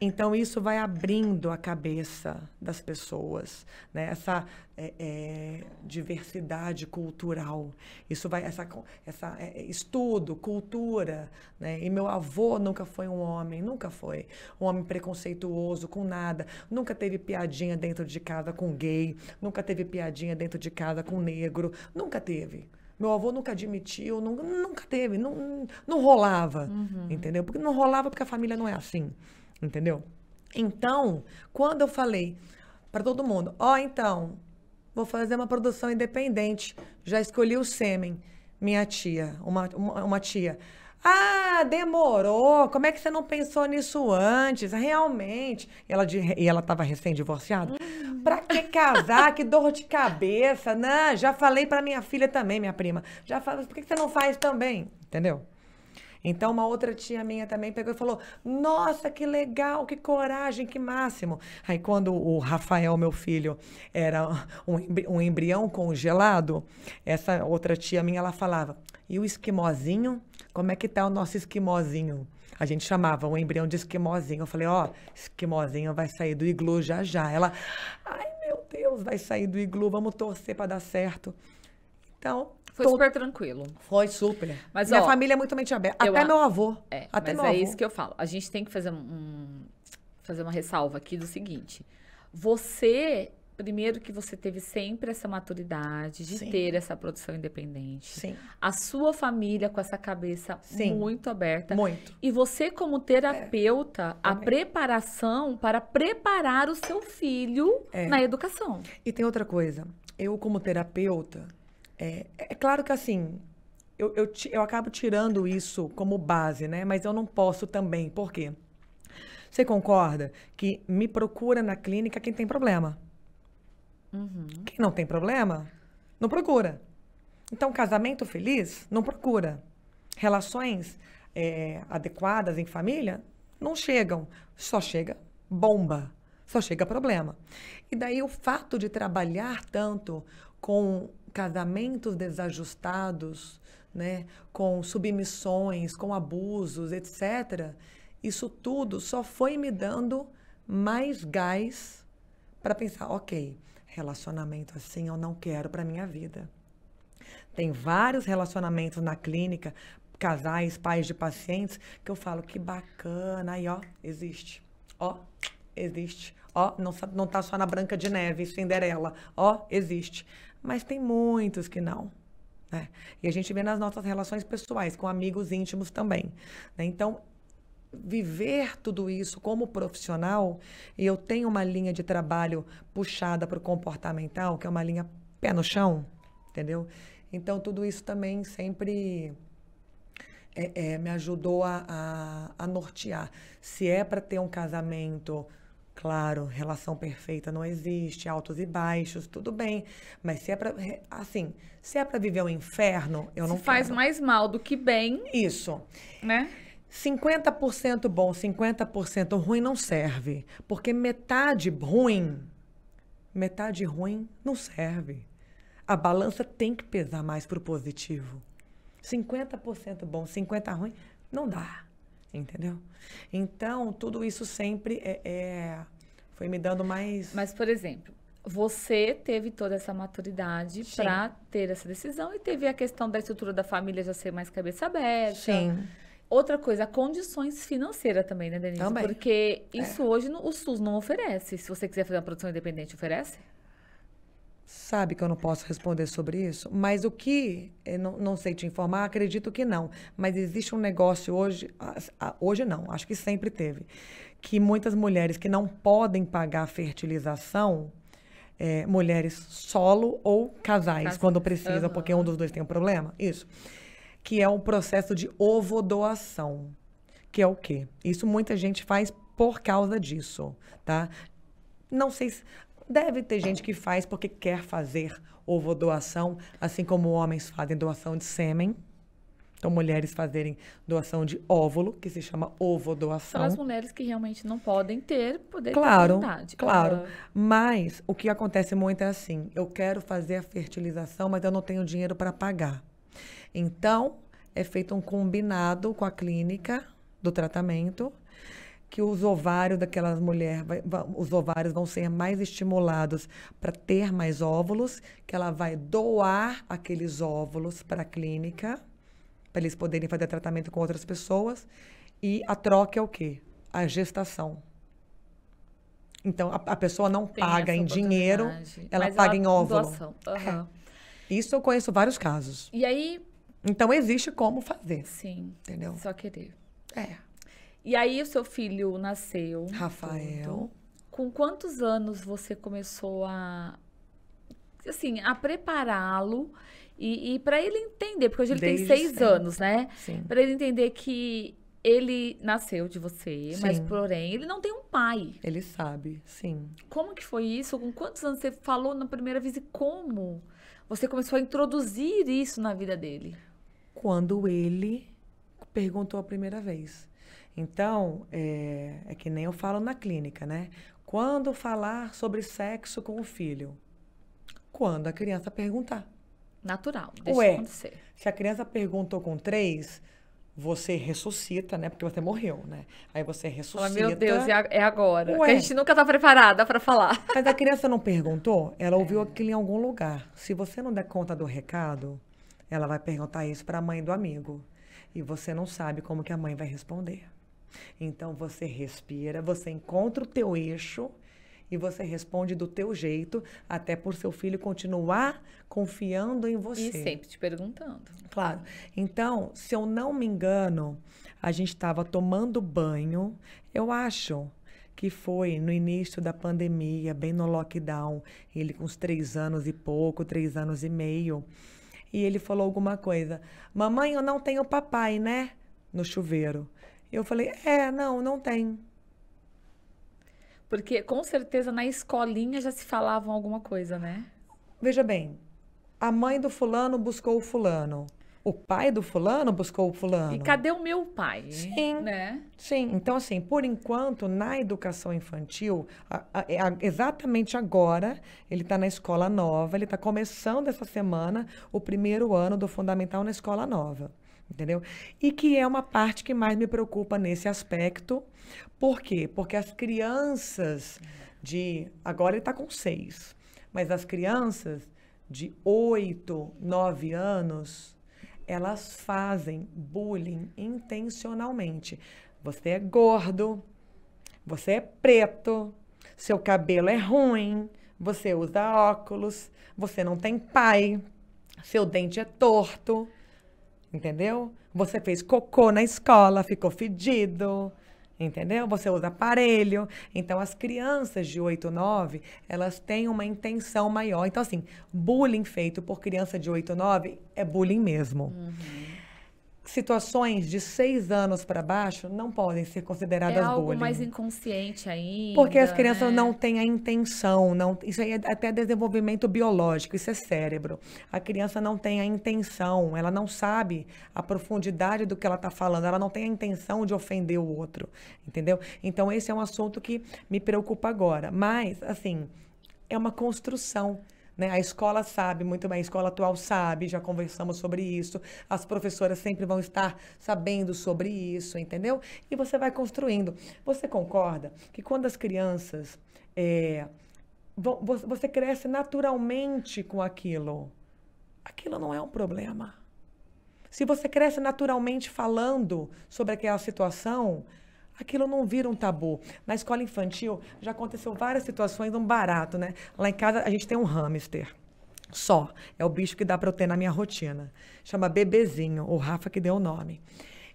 Então isso vai abrindo a cabeça das pessoas, né? Essa é, é, diversidade cultural, isso vai essa, essa é, é, estudo, cultura, né? E meu avô nunca foi um homem, nunca foi um homem preconceituoso com nada, nunca teve piadinha dentro de casa com gay, nunca teve piadinha dentro de casa com negro, nunca teve. Meu avô nunca admitiu, nunca, nunca teve, não, não rolava, uhum. entendeu? Porque não rolava porque a família não é assim, entendeu? Então, quando eu falei para todo mundo, ó, oh, então, vou fazer uma produção independente, já escolhi o sêmen, minha tia, uma, uma, uma tia, ah, demorou. Como é que você não pensou nisso antes? Realmente. Ela de, e ela estava recém-divorciada. Hum. Pra que casar? que dor de cabeça. Não, né? já falei pra minha filha também, minha prima. Já falei, por que você não faz também? Entendeu? Então, uma outra tia minha também pegou e falou: Nossa, que legal, que coragem, que máximo. Aí, quando o Rafael, meu filho, era um embrião congelado, essa outra tia minha, ela falava: E o esquimozinho? Como é que tá o nosso esquimozinho? A gente chamava o embrião de esquimozinho. Eu falei: Ó, oh, esquimozinho vai sair do iglu já já. Ela, ai meu Deus, vai sair do iglu, vamos torcer para dar certo. Então, foi super tranquilo. Foi super. Mas, Minha ó, família é muito mente aberta. Até a... meu avô. É, até mas é avô. isso que eu falo. A gente tem que fazer, um, fazer uma ressalva aqui do seguinte. Você, primeiro que você teve sempre essa maturidade de Sim. ter essa produção independente. Sim. A sua família com essa cabeça Sim. muito aberta. Muito. E você, como terapeuta, é. a é. preparação para preparar o seu filho é. na educação. E tem outra coisa. Eu, como terapeuta é, é claro que assim, eu, eu, eu acabo tirando isso como base, né? Mas eu não posso também. Por quê? Você concorda que me procura na clínica quem tem problema? Uhum. Quem não tem problema, não procura. Então, casamento feliz, não procura. Relações é, adequadas em família, não chegam. Só chega bomba, só chega problema. E daí o fato de trabalhar tanto com casamentos desajustados, né, com submissões, com abusos, etc. Isso tudo só foi me dando mais gás para pensar, ok, relacionamento assim eu não quero para minha vida. Tem vários relacionamentos na clínica, casais, pais de pacientes, que eu falo que bacana, aí ó, existe. Ó, existe. Ó, não, não tá só na Branca de Neve, Cinderela. Ó, existe. Mas tem muitos que não. Né? E a gente vê nas nossas relações pessoais, com amigos íntimos também. Né? Então, viver tudo isso como profissional, e eu tenho uma linha de trabalho puxada para o comportamental, que é uma linha pé no chão, entendeu? Então, tudo isso também sempre é, é, me ajudou a, a, a nortear. Se é para ter um casamento Claro, relação perfeita não existe, altos e baixos, tudo bem. Mas se é pra. Assim, se é pra viver o um inferno, eu se não faz quero. mais mal do que bem. Isso. Né? 50% bom, 50% ruim não serve. Porque metade ruim, metade ruim não serve. A balança tem que pesar mais pro positivo. 50% bom, 50% ruim, não dá. Entendeu? Então, tudo isso sempre é, é, foi me dando mais. Mas, por exemplo, você teve toda essa maturidade para ter essa decisão e teve a questão da estrutura da família já ser mais cabeça aberta. Sim. Outra coisa, condições financeiras também, né, Denise? Também. Porque é. isso é. hoje o SUS não oferece. Se você quiser fazer uma produção independente, oferece? Sabe que eu não posso responder sobre isso, mas o que, eh, não, não, sei te informar, acredito que não, mas existe um negócio hoje, hoje não, acho que sempre teve, que muitas mulheres que não podem pagar fertilização, é, mulheres solo ou casais, Casas. quando precisam, uhum. porque um dos dois tem um problema, isso, que é um processo de ovodoação, que é o quê? Isso muita gente faz por causa disso, tá? não sei se, Deve ter gente que faz porque quer fazer ovo doação, assim como homens fazem doação de sêmen. Então, mulheres fazerem doação de óvulo, que se chama ovodoação. Para as mulheres que realmente não podem ter, poder claro, ter vontade. Claro, uhum. mas o que acontece muito é assim, eu quero fazer a fertilização, mas eu não tenho dinheiro para pagar. Então, é feito um combinado com a clínica do tratamento que os ovários daquelas mulheres, os ovários vão ser mais estimulados para ter mais óvulos, que ela vai doar aqueles óvulos para a clínica, para eles poderem fazer tratamento com outras pessoas. E a troca é o quê? A gestação. Então, a, a pessoa não Tem paga em dinheiro, ela paga ela em óvulo. Uhum. Isso eu conheço vários casos. E aí. Então, existe como fazer. Sim. Entendeu? Só querer. É. E aí o seu filho nasceu. Rafael. Tudo. Com quantos anos você começou a assim, a prepará-lo e, e para ele entender, porque hoje ele Desde tem seis sempre. anos, né? Para ele entender que ele nasceu de você, sim. mas porém ele não tem um pai. Ele sabe, sim. Como que foi isso? Com quantos anos você falou na primeira vez e como você começou a introduzir isso na vida dele? Quando ele perguntou a primeira vez. Então, é, é que nem eu falo na clínica, né? Quando falar sobre sexo com o filho? Quando a criança perguntar. Natural, deixa Ué, acontecer. Se a criança perguntou com três, você ressuscita, né? Porque você morreu, né? Aí você ressuscita. meu Deus, é agora. Ué. a gente nunca tá preparada para falar. Mas a criança não perguntou, ela ouviu é. aquilo em algum lugar. Se você não der conta do recado, ela vai perguntar isso para a mãe do amigo. E você não sabe como que a mãe vai responder. Então você respira, você encontra o teu eixo e você responde do teu jeito, até por seu filho continuar confiando em você. E sempre te perguntando. Claro. Então, se eu não me engano, a gente estava tomando banho, eu acho que foi no início da pandemia, bem no lockdown, ele com uns três anos e pouco, três anos e meio, e ele falou alguma coisa. Mamãe, eu não tenho papai, né? No chuveiro. Eu falei, é, não, não tem. Porque com certeza na escolinha já se falavam alguma coisa, né? Veja bem, a mãe do fulano buscou o fulano. O pai do fulano buscou o fulano. E cadê o meu pai? Sim. Né? Sim. Então, assim, por enquanto, na educação infantil, a, a, é, a, exatamente agora, ele está na escola nova, ele está começando essa semana o primeiro ano do fundamental na escola nova entendeu? E que é uma parte que mais me preocupa nesse aspecto. Por quê? Porque as crianças de. Agora ele está com seis, mas as crianças de oito, nove anos, elas fazem bullying intencionalmente. Você é gordo, você é preto, seu cabelo é ruim, você usa óculos, você não tem pai, seu dente é torto entendeu? Você fez cocô na escola, ficou fedido, entendeu? Você usa aparelho. Então, as crianças de 8, 9, elas têm uma intenção maior. Então, assim, bullying feito por criança de 8, 9 é bullying mesmo. Uhum situações de seis anos para baixo não podem ser consideradas é algo bullying. mais inconsciente ainda. Porque as crianças né? não têm a intenção, não, isso aí é até desenvolvimento biológico, isso é cérebro. A criança não tem a intenção, ela não sabe a profundidade do que ela está falando, ela não tem a intenção de ofender o outro, entendeu? Então esse é um assunto que me preocupa agora. Mas, assim, é uma construção. Né? A escola sabe muito bem, a escola atual sabe, já conversamos sobre isso, as professoras sempre vão estar sabendo sobre isso, entendeu? E você vai construindo. Você concorda que quando as crianças. É, vão, você cresce naturalmente com aquilo. Aquilo não é um problema. Se você cresce naturalmente falando sobre aquela situação, aquilo não vira um tabu. Na escola infantil já aconteceu várias situações, um barato, né? Lá em casa a gente tem um hamster. Só. É o bicho que dá para eu ter na minha rotina. Chama Bebezinho, o Rafa que deu o nome.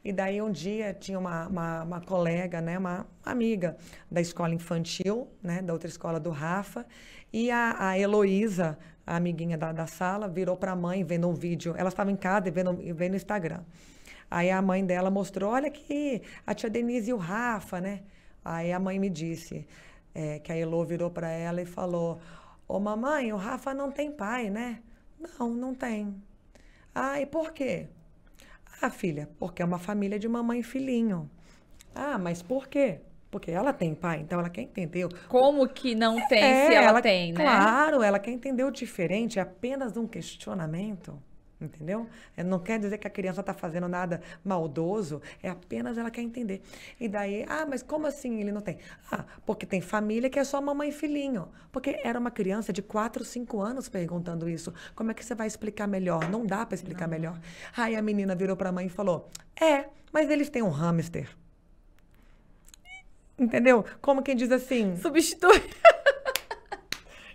E daí um dia tinha uma, uma, uma, colega, né, uma amiga da escola infantil, né, da outra escola do Rafa, e a, a Heloísa, a amiguinha da, da sala, virou para a mãe vendo um vídeo. Ela estava em casa e vendo, vendo Instagram. Aí a mãe dela mostrou: olha aqui, a tia Denise e o Rafa, né? Aí a mãe me disse é, que a Elô virou para ela e falou: Ô mamãe, o Rafa não tem pai, né? Não, não tem. Ah, e por quê? Ah, filha, porque é uma família de mamãe e filhinho. Ah, mas por quê? Porque ela tem pai, então ela quer entender. Como que não tem é, se ela, ela tem, né? Claro, ela quer entender o diferente, é apenas um questionamento. Entendeu? É, não quer dizer que a criança está fazendo nada maldoso, é apenas ela quer entender. E daí, ah, mas como assim ele não tem? Ah, porque tem família que é só mamãe e filhinho. Porque era uma criança de 4, 5 anos perguntando isso. Como é que você vai explicar melhor? Não dá para explicar não. melhor. Aí a menina virou para a mãe e falou: É, mas eles têm um hamster. Entendeu? Como quem diz assim. Substitui.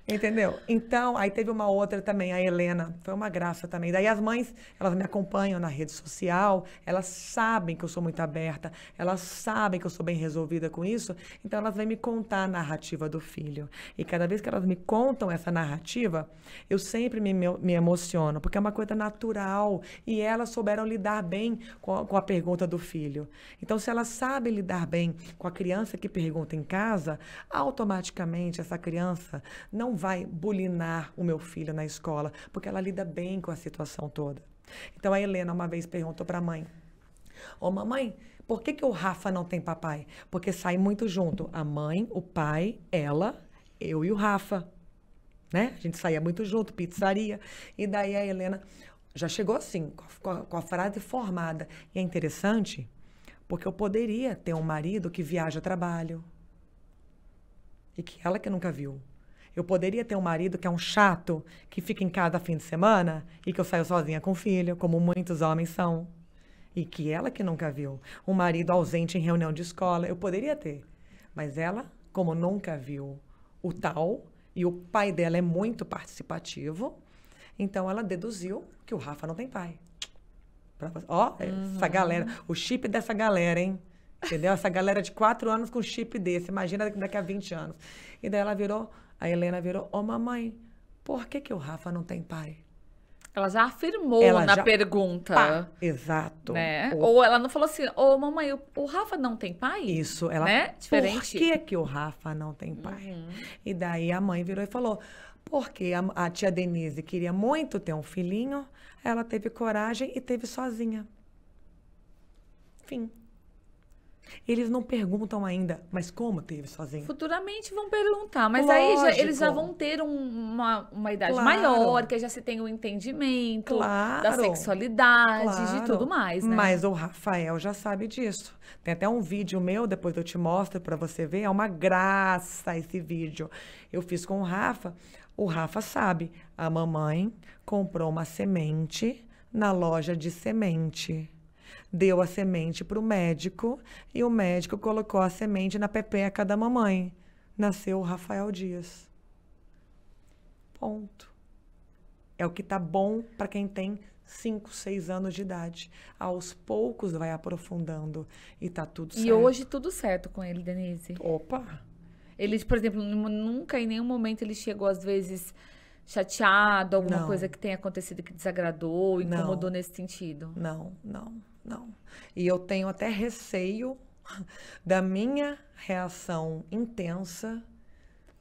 Entendeu? Então, aí teve uma outra também, a Helena, foi uma graça também. Daí as mães, elas me acompanham na rede social, elas sabem que eu sou muito aberta, elas sabem que eu sou bem resolvida com isso, então elas vêm me contar a narrativa do filho. E cada vez que elas me contam essa narrativa, eu sempre me, me emociono, porque é uma coisa natural e elas souberam lidar bem com a, com a pergunta do filho. Então, se elas sabem lidar bem com a criança que pergunta em casa, automaticamente essa criança não não vai bulinar o meu filho na escola, porque ela lida bem com a situação toda. Então a Helena uma vez perguntou para a mãe: Ô oh, mamãe, por que, que o Rafa não tem papai? Porque sai muito junto a mãe, o pai, ela, eu e o Rafa. Né? A gente saía muito junto, pizzaria. E daí a Helena já chegou assim, com a, com a frase formada. E é interessante, porque eu poderia ter um marido que viaja a trabalho. E que ela que nunca viu. Eu poderia ter um marido que é um chato, que fica em casa fim de semana e que eu saio sozinha com o filho, como muitos homens são. E que ela que nunca viu. Um marido ausente em reunião de escola, eu poderia ter. Mas ela, como nunca viu o tal, e o pai dela é muito participativo, então ela deduziu que o Rafa não tem pai. Ó, essa uhum. galera, o chip dessa galera, hein? Entendeu? Essa galera de quatro anos com chip desse. Imagina daqui a 20 anos. E daí ela virou a Helena virou, ô oh, mamãe, por que, que o Rafa não tem pai? Ela já afirmou ela na já... pergunta. Pá, ah, exato. Né? O... Ou ela não falou assim, ô oh, mamãe, o Rafa não tem pai? Isso, ela. Né? Diferente. Por que, que o Rafa não tem pai? Uhum. E daí a mãe virou e falou: porque a, a tia Denise queria muito ter um filhinho, ela teve coragem e teve sozinha. Fim. Eles não perguntam ainda, mas como teve sozinho? Futuramente vão perguntar, mas Lógico. aí já, eles já vão ter um, uma, uma idade claro. maior, que já se tem o um entendimento claro. da sexualidade, claro. de tudo mais, né? Mas o Rafael já sabe disso. Tem até um vídeo meu, depois eu te mostro para você ver, é uma graça esse vídeo. Eu fiz com o Rafa, o Rafa sabe, a mamãe comprou uma semente na loja de semente deu a semente para o médico e o médico colocou a semente na pepeca da mamãe. Nasceu o Rafael Dias. Ponto. É o que tá bom para quem tem 5, 6 anos de idade. Aos poucos vai aprofundando e tá tudo certo. E hoje tudo certo com ele, Denise. Opa! Eles, por exemplo, nunca em nenhum momento ele chegou às vezes chateado, alguma não. coisa que tenha acontecido que desagradou, incomodou não. nesse sentido. Não, não não. E eu tenho até receio da minha reação intensa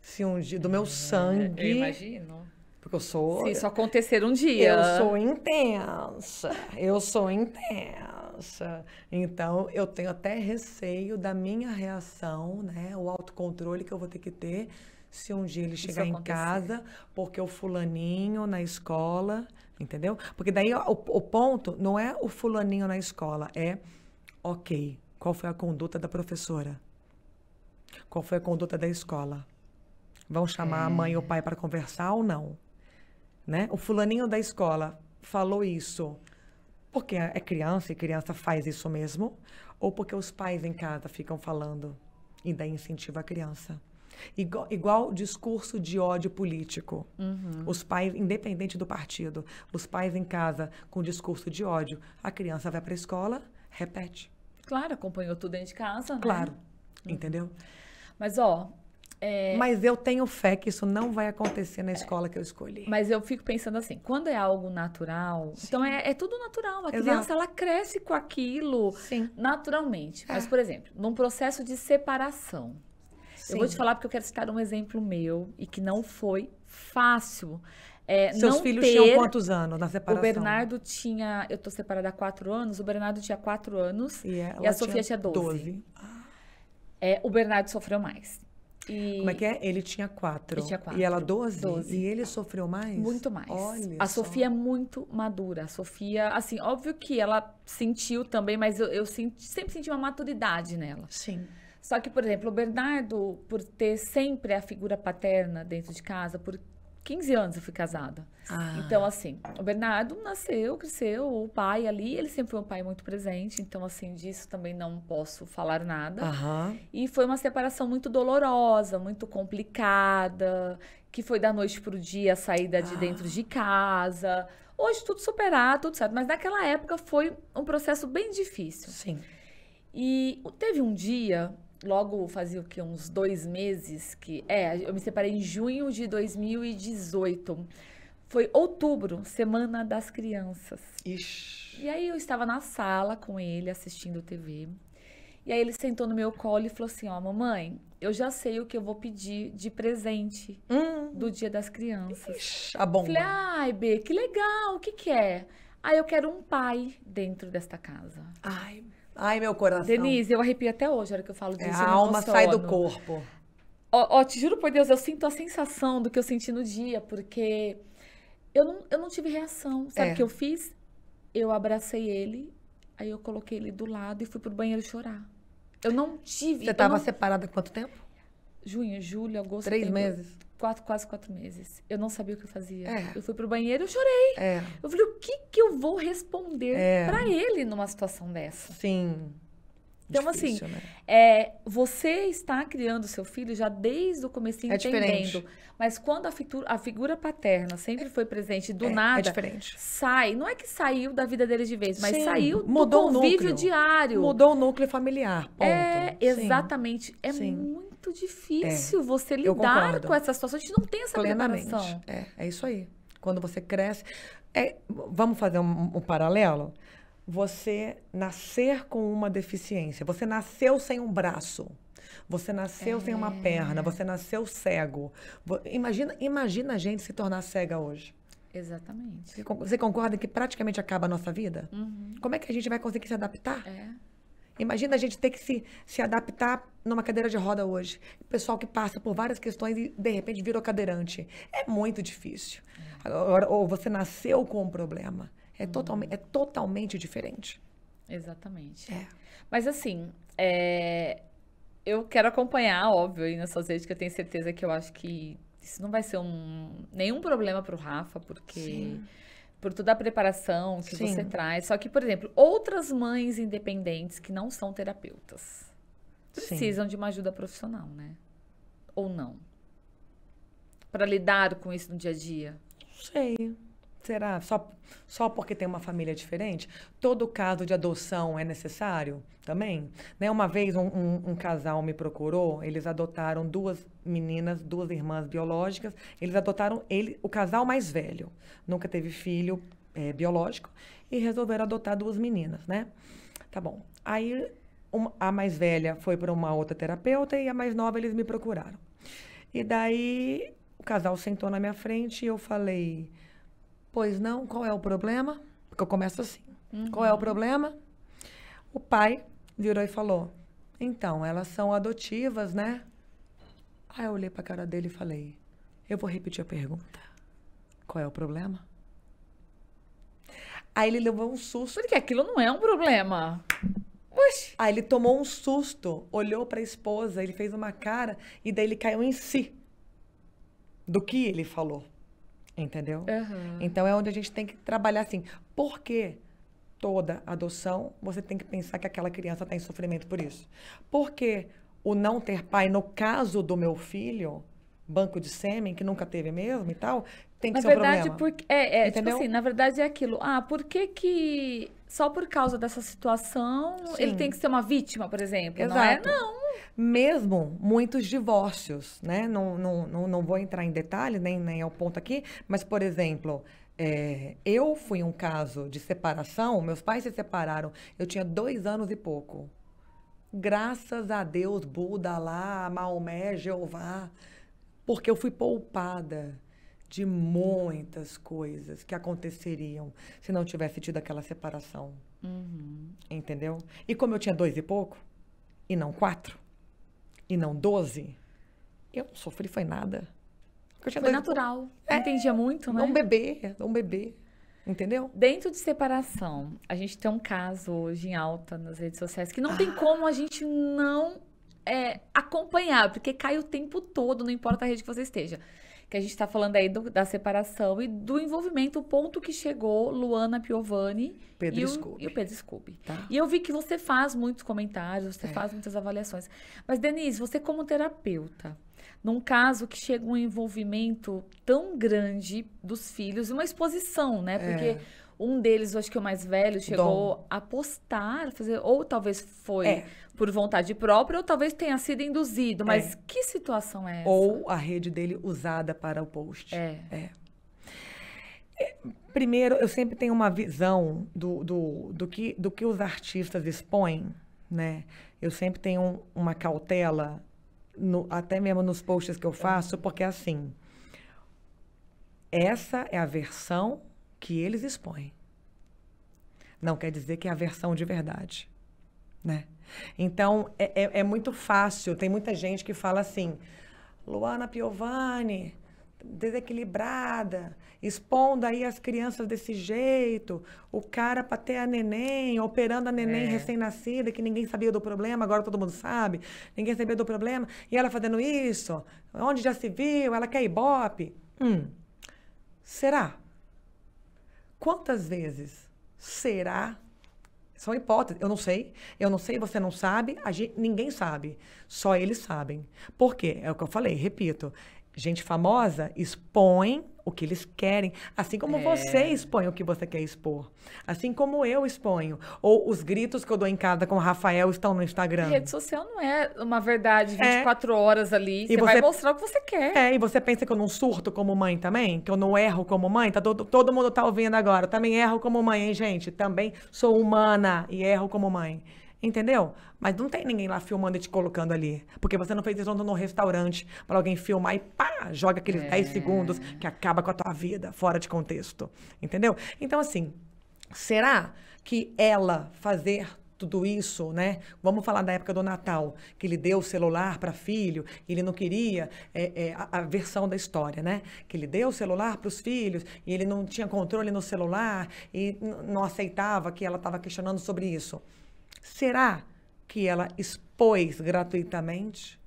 se um dia, do meu hum, é, sangue. Eu imagino. Porque eu sou. Se isso acontecer um dia. Eu sou intensa. Eu sou intensa. Então, eu tenho até receio da minha reação, né? O autocontrole que eu vou ter que ter se um dia ele chegar em casa, porque o fulaninho na escola Entendeu? Porque daí o, o ponto não é o fulaninho na escola, é ok, qual foi a conduta da professora? Qual foi a conduta da escola? Vão chamar é. a mãe ou o pai para conversar ou não? Né? O fulaninho da escola falou isso porque é criança e criança faz isso mesmo, ou porque os pais em casa ficam falando e daí incentiva a criança. Igual, igual discurso de ódio político. Uhum. Os pais, independente do partido, os pais em casa com discurso de ódio, a criança vai para a escola, repete. Claro, acompanhou tudo dentro de casa, né? Claro, uhum. entendeu? Mas, ó, é... Mas eu tenho fé que isso não vai acontecer na escola que eu escolhi. Mas eu fico pensando assim, quando é algo natural, Sim. então é, é, tudo natural. A Exato. criança ela cresce com aquilo Sim. naturalmente. É. Mas, ah. por exemplo, num processo de separação, Sim. Eu vou te falar porque eu quero citar um exemplo meu e que não foi fácil. É, Seus filhos ter... tinham quantos anos na separação? O Bernardo tinha. Eu tô separada há quatro anos, o Bernardo tinha quatro anos e, e a Sofia tinha doze. É, o Bernardo sofreu mais. E... Como é que é? Ele tinha quatro. Ele tinha quatro. E ela doze? E ele sofreu mais? Muito mais. Olha a só. Sofia é muito madura. A Sofia, assim, óbvio que ela sentiu também, mas eu, eu senti, sempre senti uma maturidade nela. Sim. Só que, por exemplo, o Bernardo, por ter sempre a figura paterna dentro de casa, por 15 anos eu fui casada. Ah. Então, assim, o Bernardo nasceu, cresceu, o pai ali, ele sempre foi um pai muito presente, então, assim, disso também não posso falar nada. E foi uma separação muito dolorosa, muito complicada, que foi da noite pro dia a saída ah. de dentro de casa. Hoje tudo superado, tudo certo, mas naquela época foi um processo bem difícil. Sim. E teve um dia logo fazia o que uns dois meses que é, eu me separei em junho de 2018. Foi outubro, semana das crianças. Ixi. E aí eu estava na sala com ele assistindo TV. E aí ele sentou no meu colo e falou assim: "Ó, mamãe, eu já sei o que eu vou pedir de presente hum. do Dia das Crianças". Ixi, a bomba. Falei: "Ai, B, que legal, o que que é?" Aí ah, eu quero um pai dentro desta casa. Ai, Ai, meu coração. Denise, eu arrepio até hoje, a hora que eu falo é, disso. É, a alma sai do corpo. Ó, te juro por Deus, eu sinto a sensação do que eu senti no dia, porque eu não, eu não tive reação. Sabe o é. que eu fiz? Eu abracei ele, aí eu coloquei ele do lado e fui pro banheiro chorar. Eu não tive. Você estava não... separada há quanto tempo? Junho, julho, agosto. Três tempo. meses? quatro, quase quatro meses. Eu não sabia o que eu fazia. É. Eu fui pro banheiro, eu chorei. É. Eu falei, o que que eu vou responder é. para ele numa situação dessa? Sim. Então, assim, Difícil, assim, né? é, você está criando seu filho já desde o começo é entendendo. Diferente. Mas quando a, fitura, a figura paterna sempre foi presente do é, é nada, sai. Não é que saiu da vida dele de vez, mas Sim, saiu mudou do convívio o núcleo, diário. Mudou o núcleo familiar. Ponto. É, exatamente. Sim. É Sim. muito é. difícil você lidar com essa situação. A gente não tem essa preparação. É, é isso aí. Quando você cresce. É, vamos fazer um, um paralelo? você nascer com uma deficiência. Você nasceu sem um braço. Você nasceu é. sem uma é. perna, você nasceu cego. Imagina, imagina a gente se tornar cega hoje. Exatamente. Você concorda que praticamente acaba a nossa vida? Uhum. Como é que a gente vai conseguir se adaptar? É. Imagina a gente ter que se, se adaptar numa cadeira de roda hoje. pessoal que passa por várias questões e de repente virou cadeirante. É muito difícil. É. Agora, ou você nasceu com um problema. É, é totalmente diferente. Exatamente. É. Mas assim, é... eu quero acompanhar, óbvio, aí nas suas redes, que eu tenho certeza que eu acho que isso não vai ser um... nenhum problema para o Rafa, porque. Sim. Por toda a preparação que Sim. você traz. Só que, por exemplo, outras mães independentes que não são terapeutas precisam Sim. de uma ajuda profissional, né? Ou não? Para lidar com isso no dia a dia? Sei. Será? Só, só porque tem uma família diferente? Todo caso de adoção é necessário também? Né? Uma vez um, um, um, casal me procurou, eles adotaram duas meninas, duas irmãs biológicas, eles adotaram ele, o casal mais velho, nunca teve filho é, biológico, e resolveram adotar duas meninas, né? Tá bom. Aí uma, a mais velha foi para uma outra terapeuta e a mais nova eles me procuraram. E daí o casal sentou na minha frente e eu falei Pois não, qual é o problema? Porque eu começo assim. Uhum. Qual é o problema? O pai virou e falou: Então, elas são adotivas, né? Aí eu olhei pra cara dele e falei: Eu vou repetir a pergunta. Qual é o problema? Aí ele levou um susto. Porque aquilo não é um problema. Oxi. Aí ele tomou um susto, olhou pra esposa, ele fez uma cara e daí ele caiu em si do que ele falou. Entendeu? Uhum. Então é onde a gente tem que trabalhar assim. Por que Toda adoção, você tem que pensar que aquela criança está em sofrimento por isso. Por que O não ter pai, no caso do meu filho, banco de sêmen, que nunca teve mesmo e tal, tem que na ser verdade, um problema. Porque, é, é, tipo assim, na verdade é aquilo. Ah, por que que só por causa dessa situação Sim. ele tem que ser uma vítima, por exemplo. Exato. Não é? Não. Mesmo muitos divórcios, né? Não, não, não, não vou entrar em detalhes, nem, nem ao ponto aqui, mas, por exemplo, é, eu fui um caso de separação, meus pais se separaram, eu tinha dois anos e pouco. Graças a Deus, Buda lá, Maomé, Jeová, porque eu fui poupada de muitas coisas que aconteceriam se não tivesse tido aquela separação. Uhum. Entendeu? E como eu tinha dois e pouco, e não quatro, e não doze, eu não sofri, foi nada. Eu tinha foi natural. É, entendia muito, né? É um bebê, é um bebê. Entendeu? Dentro de separação, a gente tem um caso hoje em alta nas redes sociais que não ah. tem como a gente não é, acompanhar, porque cai o tempo todo, não importa a rede que você esteja que a gente está falando aí do, da separação e do envolvimento, o ponto que chegou Luana Piovani Pedro e, o, e o Pedro Scooby. Tá? tá. E eu vi que você faz muitos comentários, você é. faz muitas avaliações. Mas, Denise, você como terapeuta, num caso que chega um envolvimento tão grande dos filhos, uma exposição, né? Porque é. Um deles, acho que é o mais velho, chegou Dom. a postar, fazer, ou talvez foi é. por vontade própria, ou talvez tenha sido induzido. Mas é. que situação é essa? Ou a rede dele usada para o post. É. é. é. Primeiro, eu sempre tenho uma visão do, do, do, que, do que os artistas expõem, né? Eu sempre tenho uma cautela, no, até mesmo nos posts que eu faço, porque assim, essa é a versão que eles expõem. Não quer dizer que é a versão de verdade, né? Então, é, é, é muito fácil. Tem muita gente que fala assim, Luana Piovani, desequilibrada, expondo aí as crianças desse jeito, o cara para ter a neném, operando a neném é. recém-nascida, que ninguém sabia do problema, agora todo mundo sabe, ninguém sabia do problema, e ela fazendo isso, onde já se viu, ela quer ibope. Hum, será? Quantas vezes será? São hipóteses. Eu não sei, eu não sei, você não sabe, gente, ninguém sabe. Só eles sabem. Por quê? É o que eu falei, repito gente famosa expõe o que eles querem, assim como é. você expõe o que você quer expor, assim como eu exponho, ou os gritos que eu dou em casa com o Rafael estão no Instagram. Rede social não é uma verdade 24 é. horas ali, você, você, vai mostrar o que você quer. É, e você pensa que eu não surto como mãe também, que eu não erro como mãe, tá todo, todo mundo tá ouvindo agora, também erro como mãe, hein, gente? Também sou humana e erro como mãe. Entendeu? Mas não tem ninguém lá filmando e te colocando ali. Porque você não fez isso no restaurante para alguém filmar e pá, joga aqueles é. 10 segundos que acaba com a tua vida, fora de contexto. Entendeu? Então, assim, será que ela fazer tudo isso, né? Vamos falar da época do Natal, que ele deu o celular para filho, e ele não queria é, é, a, a, versão da história, né? Que ele deu o celular para os filhos e ele não tinha controle no celular e não aceitava que ela estava questionando sobre isso. Será que ela expôs gratuitamente?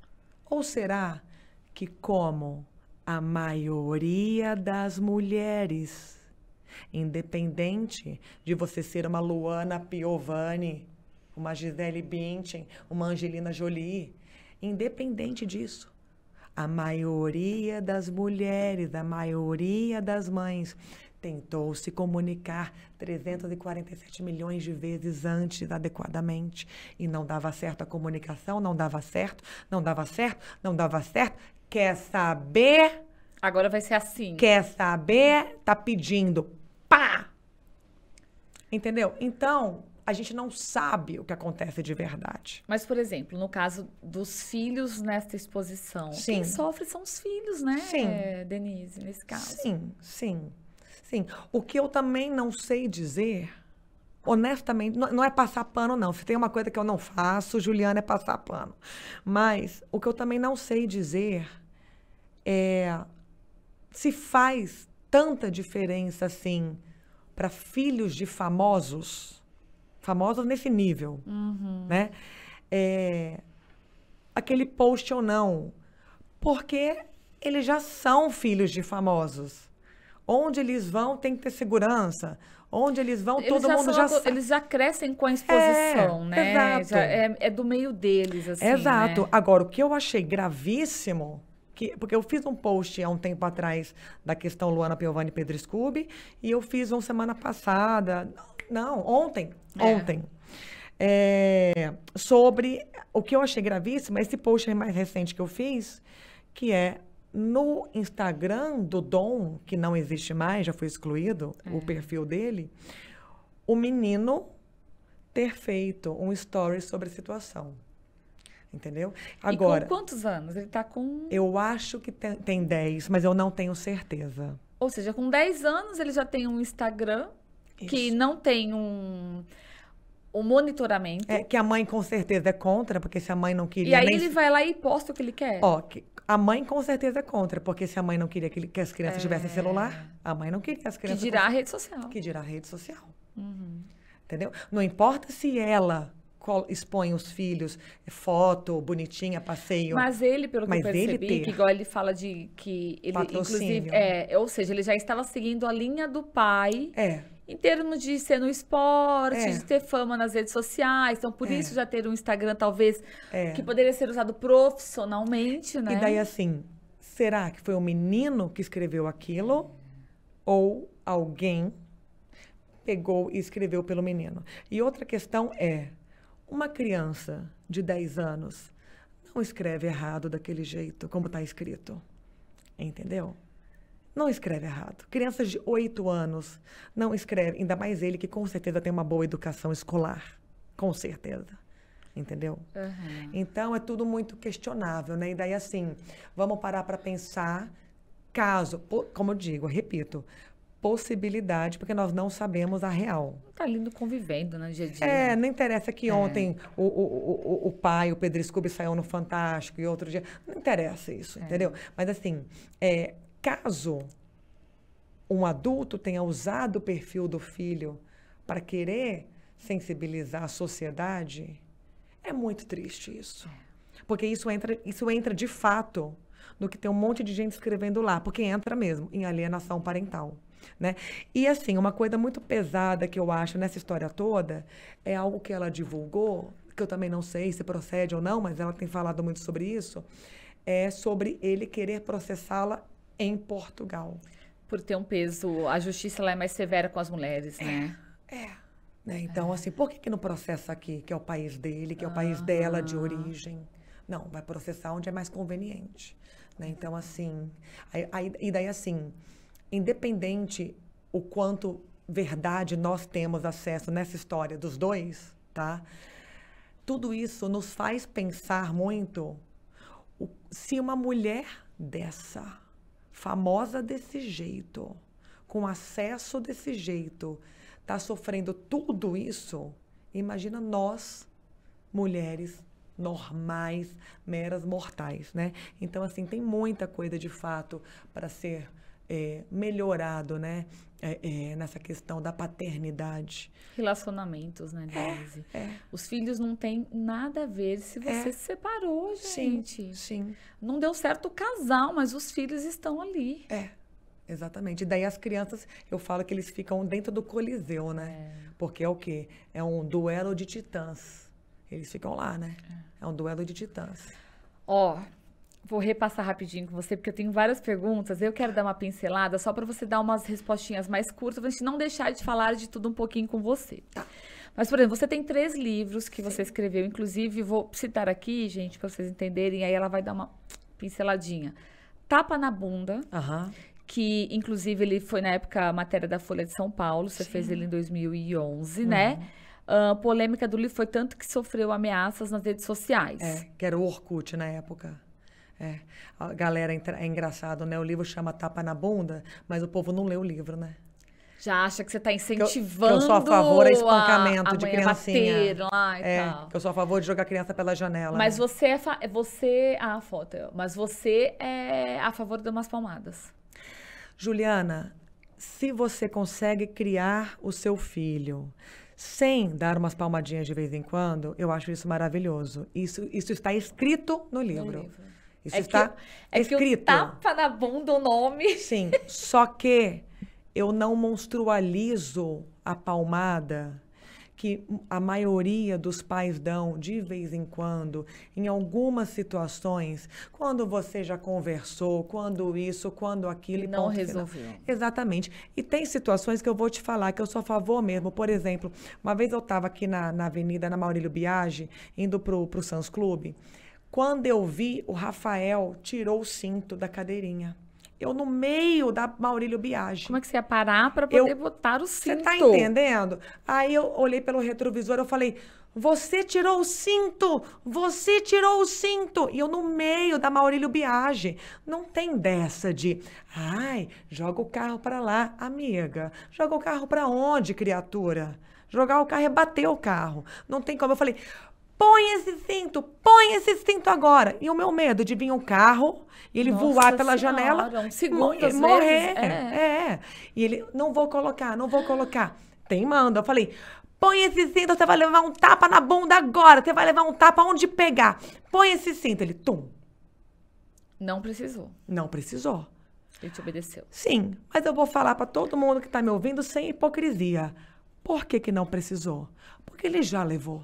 Ou será que, como a maioria das mulheres, independente de você ser uma Luana Piovani, uma Gisele Bündchen, uma Angelina Jolie, independente disso, a maioria das mulheres, a maioria das mães tentou se comunicar 347 milhões de vezes antes adequadamente e não dava certo a comunicação, não dava certo, não dava certo, não dava certo. Quer saber? Agora vai ser assim. Quer saber? Tá pedindo. Pá! Entendeu? Então, a gente não sabe o que acontece de verdade. Mas, por exemplo, no caso dos filhos nesta exposição, sim. quem sofre são os filhos, né, sim. Eh, Denise, nesse caso? Sim, sim assim, o que eu também não sei dizer, honestamente, não, não é passar pano, não. Se tem uma coisa que eu não faço, Juliana, é passar pano. Mas o que eu também não sei dizer é se faz tanta diferença assim para filhos de famosos, famosos nesse nível, uhum. né? É, aquele post ou não, porque eles já são filhos de famosos. Onde eles vão tem que ter segurança. Onde eles vão, eles todo já mundo já sabe. Eles já crescem com a é, exposição, é, né? Exato. Já é, é, do meio deles, assim. Exato. Né? Agora, o que eu achei gravíssimo, que, porque eu fiz um post há um tempo atrás da questão Luana Piovani e Pedro Scooby, e eu fiz uma semana passada, não, ontem, é. ontem, é, sobre o que eu achei gravíssimo, esse post mais recente que eu fiz, que é no Instagram do Dom, que não existe mais, já foi excluído é. o perfil dele, o menino ter feito um story sobre a situação. Entendeu? Agora. E com quantos anos? Ele tá com. Eu acho que tem, tem 10, mas eu não tenho certeza. Ou seja, com 10 anos ele já tem um Instagram Isso. que não tem um o monitoramento. É, que a mãe com certeza é contra, porque se a mãe não queria. E aí nem... ele vai lá e posta o que ele quer. Ó, que, a mãe com certeza é contra, porque se a mãe não queria que, as crianças é... tivessem celular, a mãe não queria as crianças. Que dirá com... a rede social. Que dirá a rede social. Uhum. Entendeu? Não importa se ela expõe os filhos, é foto, bonitinha, passeio. Mas ele, pelo que Mas eu percebi, ter... que igual ele fala de que ele, Patrocínio. inclusive, é, ou seja, ele já estava seguindo a linha do pai. É em termos de ser no esporte, é. de ter fama nas redes sociais. Então, por é. isso já ter um Instagram, talvez, é. que poderia ser usado profissionalmente, né? E daí, assim, será que foi o menino que escreveu aquilo? Ou alguém pegou e escreveu pelo menino? E outra questão é, uma criança de 10 anos não escreve errado daquele jeito, como está escrito. Entendeu? não escreve errado. Crianças de 8 anos não escrevem, ainda mais ele que com certeza tem uma boa educação escolar, com certeza. Entendeu? Uhum. Então é tudo muito questionável, né? E daí assim, vamos parar para pensar caso, como eu digo, repito, possibilidade, porque nós não sabemos a real. Tá lindo convivendo, né, dia a dia. É, não interessa que é. ontem o, o, o, o, pai, o Pedro Scooby, saiu no Fantástico e outro dia. Não interessa isso, é. entendeu? Mas assim, é, caso um adulto tenha usado o perfil do filho para querer sensibilizar a sociedade, é muito triste isso. É. Porque isso entra, isso entra de fato no que tem um monte de gente escrevendo lá, porque entra mesmo em alienação parental. Né? E assim, uma coisa muito pesada que eu acho nessa história toda é algo que ela divulgou, que eu também não sei se procede ou não, mas ela tem falado muito sobre isso, é sobre ele querer processá-la em Portugal. Por ter um peso, a justiça lá é mais severa com as mulheres, né? É. é. Né? Então, é. assim, por que, que não processa aqui, que é o país dele, que é o país ah. dela de origem? Não, vai processar onde é mais conveniente. Né? Então, assim. a aí, e daí, assim, independente o quanto verdade nós temos acesso nessa história dos dois, tá? Tudo isso nos faz pensar muito o, se uma mulher dessa famosa desse jeito, com acesso desse jeito, está sofrendo tudo isso, imagina nós, mulheres normais, meras mortais, né? Então, assim, tem muita coisa de fato para ser é, melhorado, né? É, é, nessa questão da paternidade. Relacionamentos, né, é, Daisy? É, Os filhos não têm nada a ver se é. você se separou, gente. Sim, sim. Não deu certo o casal, mas os filhos estão ali. É, exatamente. E daí as crianças, eu falo que eles ficam dentro do coliseu, né? É. Porque é o quê? É um duelo de titãs. Eles ficam lá, né? É, um duelo de titãs. Ó, Vou repassar rapidinho com você, porque eu tenho várias perguntas. Eu quero dar uma pincelada só para você dar umas respostinhas mais curtas, para a gente não deixar de falar de tudo um pouquinho com você. Tá. Mas, por exemplo, você tem três livros que Sim. você escreveu. Inclusive, vou citar aqui, gente, para vocês entenderem. Aí ela vai dar uma pinceladinha. Tapa na Bunda, que inclusive ele foi na época matéria da Folha de São Paulo. Você Sim. fez ele em 2011, uhum. né? Uh, polêmica do livro foi tanto que sofreu ameaças nas redes sociais. É, que era o Orkut na época. É. A galera, é engraçado, né? O livro chama Tapa na Bunda, mas o povo não lê o livro, né? Já acha que você está incentivando. Que eu, que eu, sou a favor é a espancamento a, de criancinha. Bater lá e é, tal. Que eu sou a favor de jogar criança pela janela. Mas né? você é. Você. Ah, a foto. Mas você é a favor de umas palmadas. Juliana, se você consegue criar o seu filho sem dar umas palmadinhas de vez em quando, eu acho isso maravilhoso. Isso, isso está escrito no livro. No livro. Isso é está que, tá é escrito. Que tapa na bunda o nome. Sim, só que eu não monstrualizo a palmada que a maioria dos pais dão de vez em quando, em algumas situações, quando você já conversou, quando isso, quando aquilo. E não resolveu. Final. Exatamente. E tem situações que eu vou te falar que eu sou a favor mesmo. Por exemplo, uma vez eu estava aqui na, na avenida, na Maurílio Biagi, indo para o Sans Clube. Quando eu vi, o Rafael tirou o cinto da cadeirinha. Eu no meio da Maurílio Biagi. Como é que você ia parar para poder eu, botar o cinto? Você tá entendendo? Aí eu olhei pelo retrovisor, eu falei: "Você tirou o cinto! Você tirou o cinto!" E eu no meio da Maurílio Biagi. Não tem dessa de: "Ai, joga o carro para lá, amiga. Joga o carro para onde, criatura?" Jogar o carro é bater o carro. Não tem como. Eu falei: Põe esse cinto, põe esse cinto agora. E o meu medo de vir um carro e ele Nossa voar pela senhora, janela, é um segundo, morrer. É. é. é. E ele, não vou colocar, não vou colocar. Tem manda. Eu falei, põe esse cinto, você vai levar um tapa na bunda agora. Você vai levar um tapa onde pegar. Põe esse cinto. Ele, tum. Não precisou. Não precisou. Ele te obedeceu. Sim, mas eu vou falar para todo mundo que tá me ouvindo sem hipocrisia. Por que que não precisou? Porque ele já levou.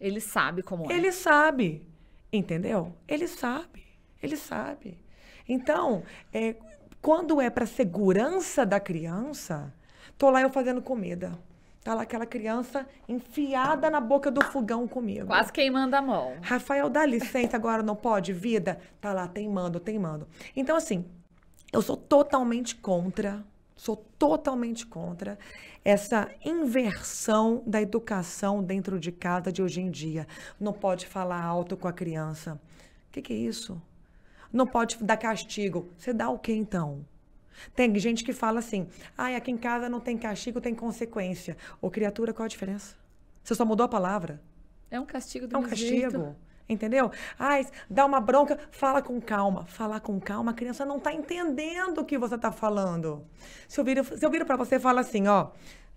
Ele sabe como é. Ele sabe, entendeu? Ele sabe, ele sabe. Então, é, quando é para segurança da criança, tô lá eu fazendo comida. Tá lá aquela criança enfiada na boca do fogão comigo. Quase queimando a mão. Rafael, dá licença, agora não pode, vida? Tá lá, teimando, teimando. Então, assim, eu sou totalmente contra Sou totalmente contra essa inversão da educação dentro de casa de hoje em dia. Não pode falar alto com a criança. O que, que é isso? Não pode dar castigo. Você dá o que então? Tem gente que fala assim: ai, ah, aqui em casa não tem castigo, tem consequência. Ô, criatura, qual a diferença? Você só mudou a palavra. É um castigo do É um castigo. Jeito. Entendeu? Ai, dá uma bronca, fala com calma. Falar com calma, a criança não tá entendendo o que você tá falando. Se eu viro, se eu viro pra você e falo assim, ó,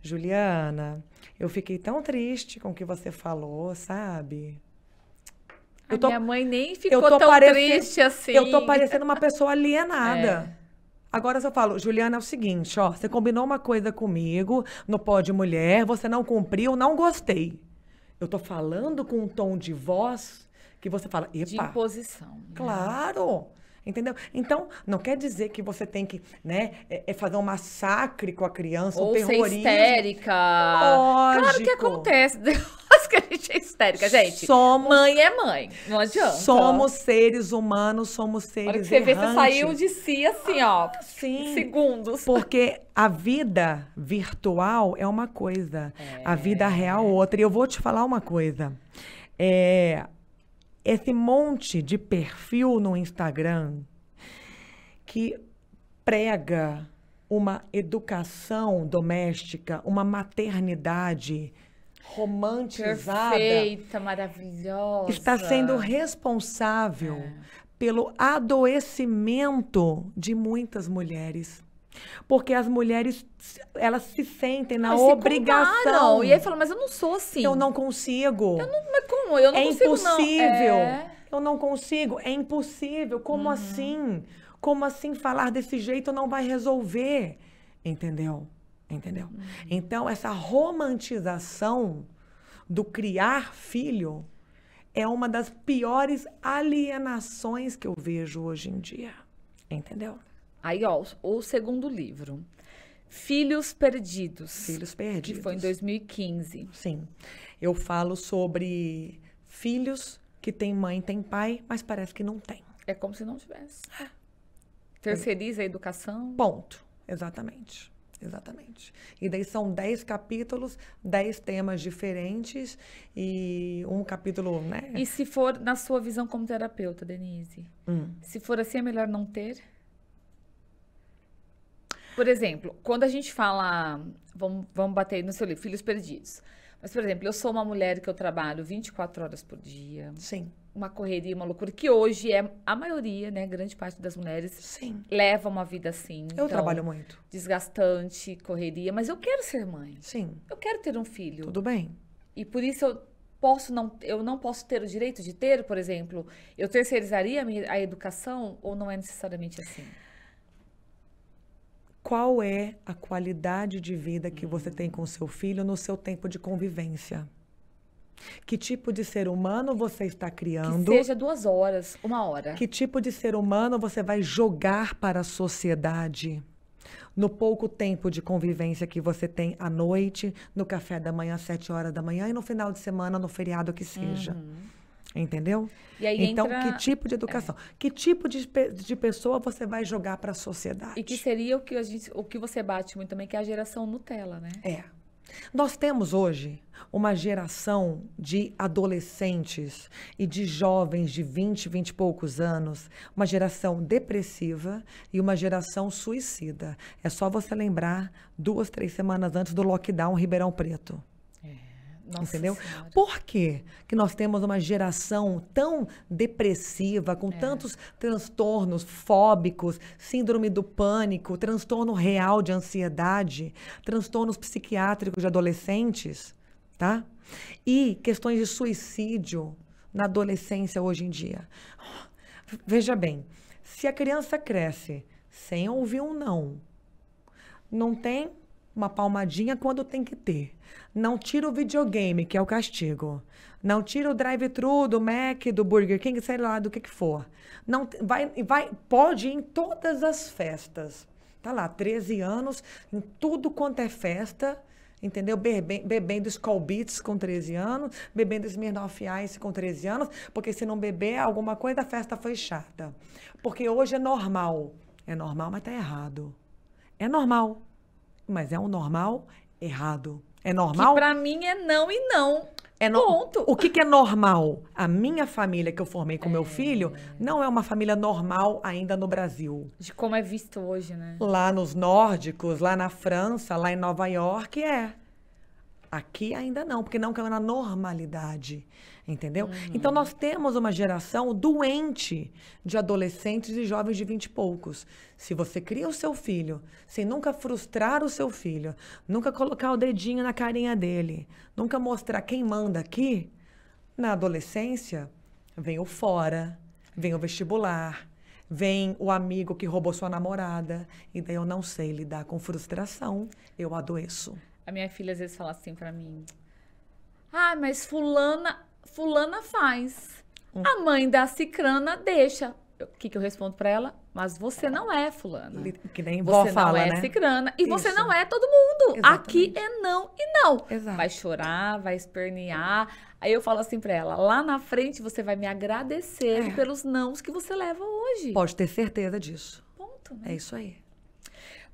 Juliana, eu fiquei tão triste com o que você falou, sabe? Eu tô, a minha mãe nem ficou tão triste assim. Eu tô parecendo uma pessoa alienada. É. Agora eu falo, Juliana, é o seguinte, ó, você combinou uma coisa comigo no pó de mulher, você não cumpriu, não gostei. Eu tô falando com um tom de voz que você fala, epa. De imposição. Né? Claro. Entendeu? Então, não quer dizer que você tem que, né, é, é fazer um massacre com a criança, ou um terrorismo. ser histérica. Lógico. Claro que acontece. Deus que a gente é histérica, gente. Somos, mãe é mãe, não adianta. Somos seres humanos, somos seres Olha que você errantes. vê, você saiu de si assim, ó. Sim. Segundos. Porque a vida virtual é uma coisa, é. a vida real outra. E eu vou te falar uma coisa. É, esse monte de perfil no Instagram que prega uma educação doméstica, uma maternidade romantizada. Perfeita, maravilhosa. Está sendo responsável é. pelo adoecimento de muitas mulheres. Porque as mulheres, elas se sentem na mas obrigação. Se e aí falam, mas eu não sou assim. Eu não consigo. Eu não, mas como? Eu não é consigo, impossível. Não. É... Eu não consigo. É impossível. Como uhum. assim? Como assim falar desse jeito não vai resolver? Entendeu? Entendeu? Uhum. Então, essa romantização do criar filho é uma das piores alienações que eu vejo hoje em dia. Entendeu? Aí, ó, o, segundo livro. Filhos Perdidos. Filhos Perdidos. Que foi em 2015. Sim. Eu falo sobre filhos que tem mãe, tem pai, mas parece que não tem. É como se não tivesse. É. Terceiriza a educação. Ponto. Exatamente. Exatamente. E daí são dez capítulos, dez temas diferentes e um capítulo, né? E se for na sua visão como terapeuta, Denise? Hum. Se for assim, é melhor não ter? Por exemplo, quando a gente fala, vamos, vamos bater no seu livro, Filhos Perdidos. Mas, por exemplo, eu sou uma mulher que eu trabalho 24 horas por dia. Sim. Uma correria, uma loucura, que hoje é a maioria, né? Grande parte das mulheres Sim. leva uma vida assim. Eu então, trabalho muito. Desgastante, correria, mas eu quero ser mãe. Sim. Eu quero ter um filho. Tudo bem. E por isso eu posso não, eu não posso ter o direito de ter, por exemplo, eu terceirizaria a educação ou não é necessariamente assim? qual é a qualidade de vida que você tem com seu filho no seu tempo de convivência. Que tipo de ser humano você está criando? Que seja duas horas, uma hora. Que tipo de ser humano você vai jogar para a sociedade? No pouco tempo de convivência que você tem à noite, no café da manhã, às sete horas da manhã e no final de semana, no feriado que seja. Uhum. Entendeu? então, entra... que tipo de é. educação? É. Que tipo de, de pessoa você vai jogar para a sociedade? E que seria o que, a gente, o que você bate muito também, que é a geração Nutella, né? É. Nós temos hoje uma geração de adolescentes e de jovens de 20, 20 e poucos anos, uma geração depressiva e uma geração suicida. É só você lembrar duas, três semanas antes do lockdown Ribeirão Preto. Nossa entendeu? Senhora. Por quê que nós temos uma geração tão depressiva, com é. tantos transtornos fóbicos, síndrome do pânico, transtorno real de ansiedade, transtornos psiquiátricos de adolescentes, tá? E questões de suicídio na adolescência hoje em dia. Veja bem, se a criança cresce sem ouvir um não, não tem uma palmadinha quando tem que ter. Não tira o videogame, que é o castigo. Não tira o drive-thru do Mac, do Burger King, sei lá, do que que for. Não vai vai pode ir em todas as festas. Tá lá, 13 anos, em tudo quanto é festa, entendeu? Bebendo, Skull Beats com 13 anos, bebendo Smirnoff Ice com 13 anos, porque se não beber alguma coisa, a festa foi chata. Porque hoje é normal. É normal, mas tá errado. É normal, mas é um normal errado. É normal? Que pra mim é não e não. É no... Ponto. O que, que, é normal? A minha família que eu formei com é... meu filho não é uma família normal ainda no Brasil. De como é visto hoje, né? Lá nos nórdicos, lá na França, lá em Nova York, é. Aqui ainda não, porque não caiu na é normalidade entendeu? Uhum. Então nós temos uma geração doente de adolescentes e jovens de vinte e poucos. Se você cria o seu filho sem nunca frustrar o seu filho, nunca colocar o dedinho na carinha dele, nunca mostrar quem manda aqui, na adolescência vem o fora, vem o vestibular, vem o amigo que roubou sua namorada, e daí eu não sei lidar com frustração, eu adoeço. A minha filha às vezes fala assim para mim: "Ah, mas fulana fulana faz. Hum. A mãe da cicrana deixa. O que, que eu respondo para ela? Mas você não é fulana. Que nem vó você fala, não é né? cicrana. E Isso. você não é todo mundo. Exatamente. Aqui é não e não. Exato. Vai chorar, vai espernear. Aí eu falo assim pra ela: lá na frente você vai me agradecer é. pelos nãos que você leva hoje. Pode ter certeza disso. Ponto. Né? É isso aí.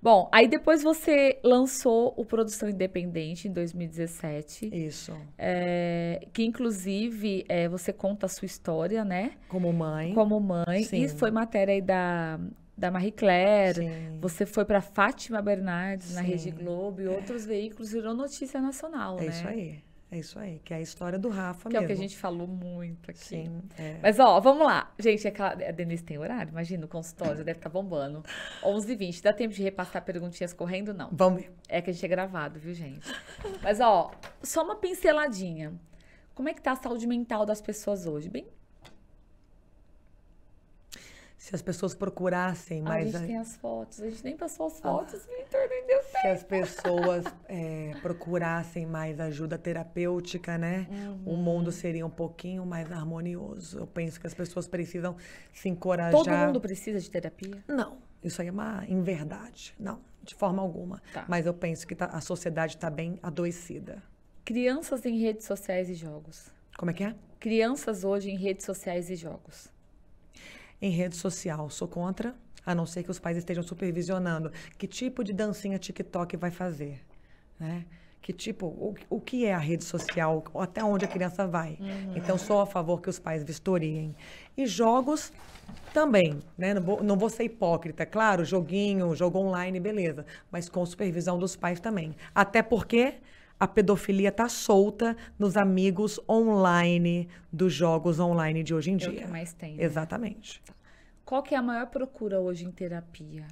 Bom, aí depois você lançou o Produção Independente em 2017. Isso. É, que inclusive é, você conta a sua história, né? Como mãe. Como mãe. Sim. E foi matéria aí da da Marie Claire, Sim. você foi para Fátima Bernardes Sim. na Rede Globo e é. outros veículos virou notícia nacional, é né? É isso aí. É isso aí, que é a história do Rafa que mesmo. Que é o que a gente falou muito aqui. Sim, é. Mas, ó, vamos lá. Gente, é aquela... a Denise tem horário? Imagina, o consultório já deve estar tá bombando. 11h20, dá tempo de repassar perguntinhas correndo? Não. Vamos ver. É que a gente é gravado, viu, gente? Mas, ó, só uma pinceladinha. Como é que tá a saúde mental das pessoas hoje? Bem se as pessoas procurassem mais. A gente a... tem as fotos, a gente nem passou as ah. fotos, ah. Vitor, nem deu certo. Se as pessoas é, procurassem mais ajuda terapêutica, né? Uhum. O mundo seria um pouquinho mais harmonioso. Eu penso que as pessoas precisam se encorajar. Todo mundo precisa de terapia? Não. Isso aí é uma inverdade. Não, de forma alguma. Tá. Mas eu penso que tá, a sociedade está bem adoecida. Crianças em redes sociais e jogos. Como é que é? Crianças hoje em redes sociais e jogos em rede social. Sou contra, a não ser que os pais estejam supervisionando que tipo de dancinha TikTok vai fazer, né? Que tipo, o, o que é a rede social, até onde a criança vai. Uhum. Então, sou a favor que os pais vistoriem. E jogos também, né? Não vou, não vou ser hipócrita, claro, joguinho, jogo online, beleza. Mas com supervisão dos pais também. Até porque a pedofilia tá solta nos amigos online dos jogos online de hoje em dia. É o que mais tem. Né? Exatamente. Qual que é a maior procura hoje em terapia?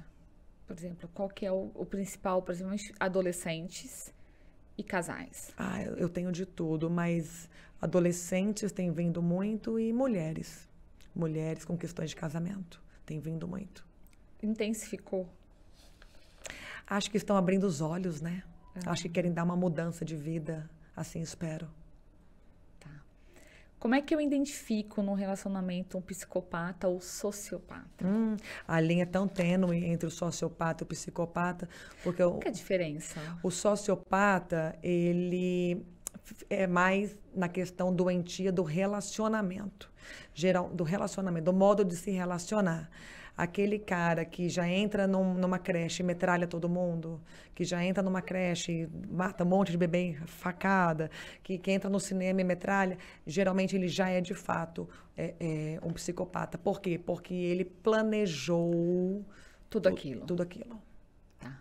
Por exemplo, qual que é o, o principal, principalmente adolescentes e casais? Ah, eu tenho de tudo, mas adolescentes têm vindo muito e mulheres. Mulheres com questões de casamento têm vindo muito. Intensificou? Acho que estão abrindo os olhos, né? Acho que querem dar uma mudança de vida, assim espero. Tá. Como é que eu identifico no relacionamento um psicopata ou sociopata? Hum, a linha é tão tênue entre o sociopata e o psicopata, porque Qual o, que é a diferença? O sociopata, ele é mais na questão doentia do relacionamento, geral, do relacionamento, do modo de se relacionar aquele cara que já entra num, numa creche e metralha todo mundo, que já entra numa creche e mata um monte de bebê facada, que, que entra no cinema e metralha, geralmente ele já é de fato é, é, um psicopata. Por quê? Porque ele planejou tudo aquilo. Tudo aquilo. Tá.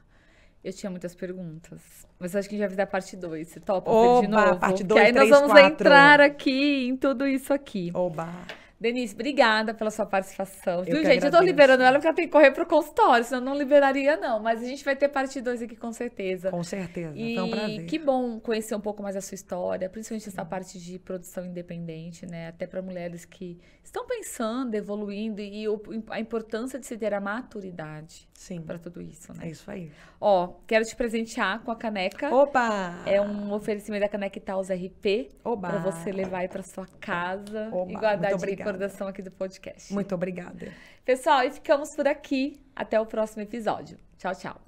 Eu tinha muitas perguntas. Mas acho que já fiz da parte 2. Você topa Oba, de novo? parte 2, Que aí nós vamos entrar aqui em tudo isso aqui. Oba! Denise, obrigada pela sua participação. Eu gente? Agradeço. Eu tô liberando ela porque ela tem que correr pro consultório, senão não liberaria, não. Mas a gente vai ter parte 2 aqui com certeza. Com certeza. E então, prazer. que bom conhecer um pouco mais a sua história, principalmente essa parte de produção independente, né? Até para mulheres que estão pensando, evoluindo e a importância de se ter a maturidade. Para tudo isso, né? É isso aí. Ó, quero te presentear com a caneca. Opa! É um oferecimento da caneca Itaus RP. Oba! Para você levar aí para sua casa Oba. e guardar Muito de obrigada recordação aqui do podcast. Muito obrigada. Pessoal, e ficamos por aqui. Até o próximo episódio. Tchau, tchau.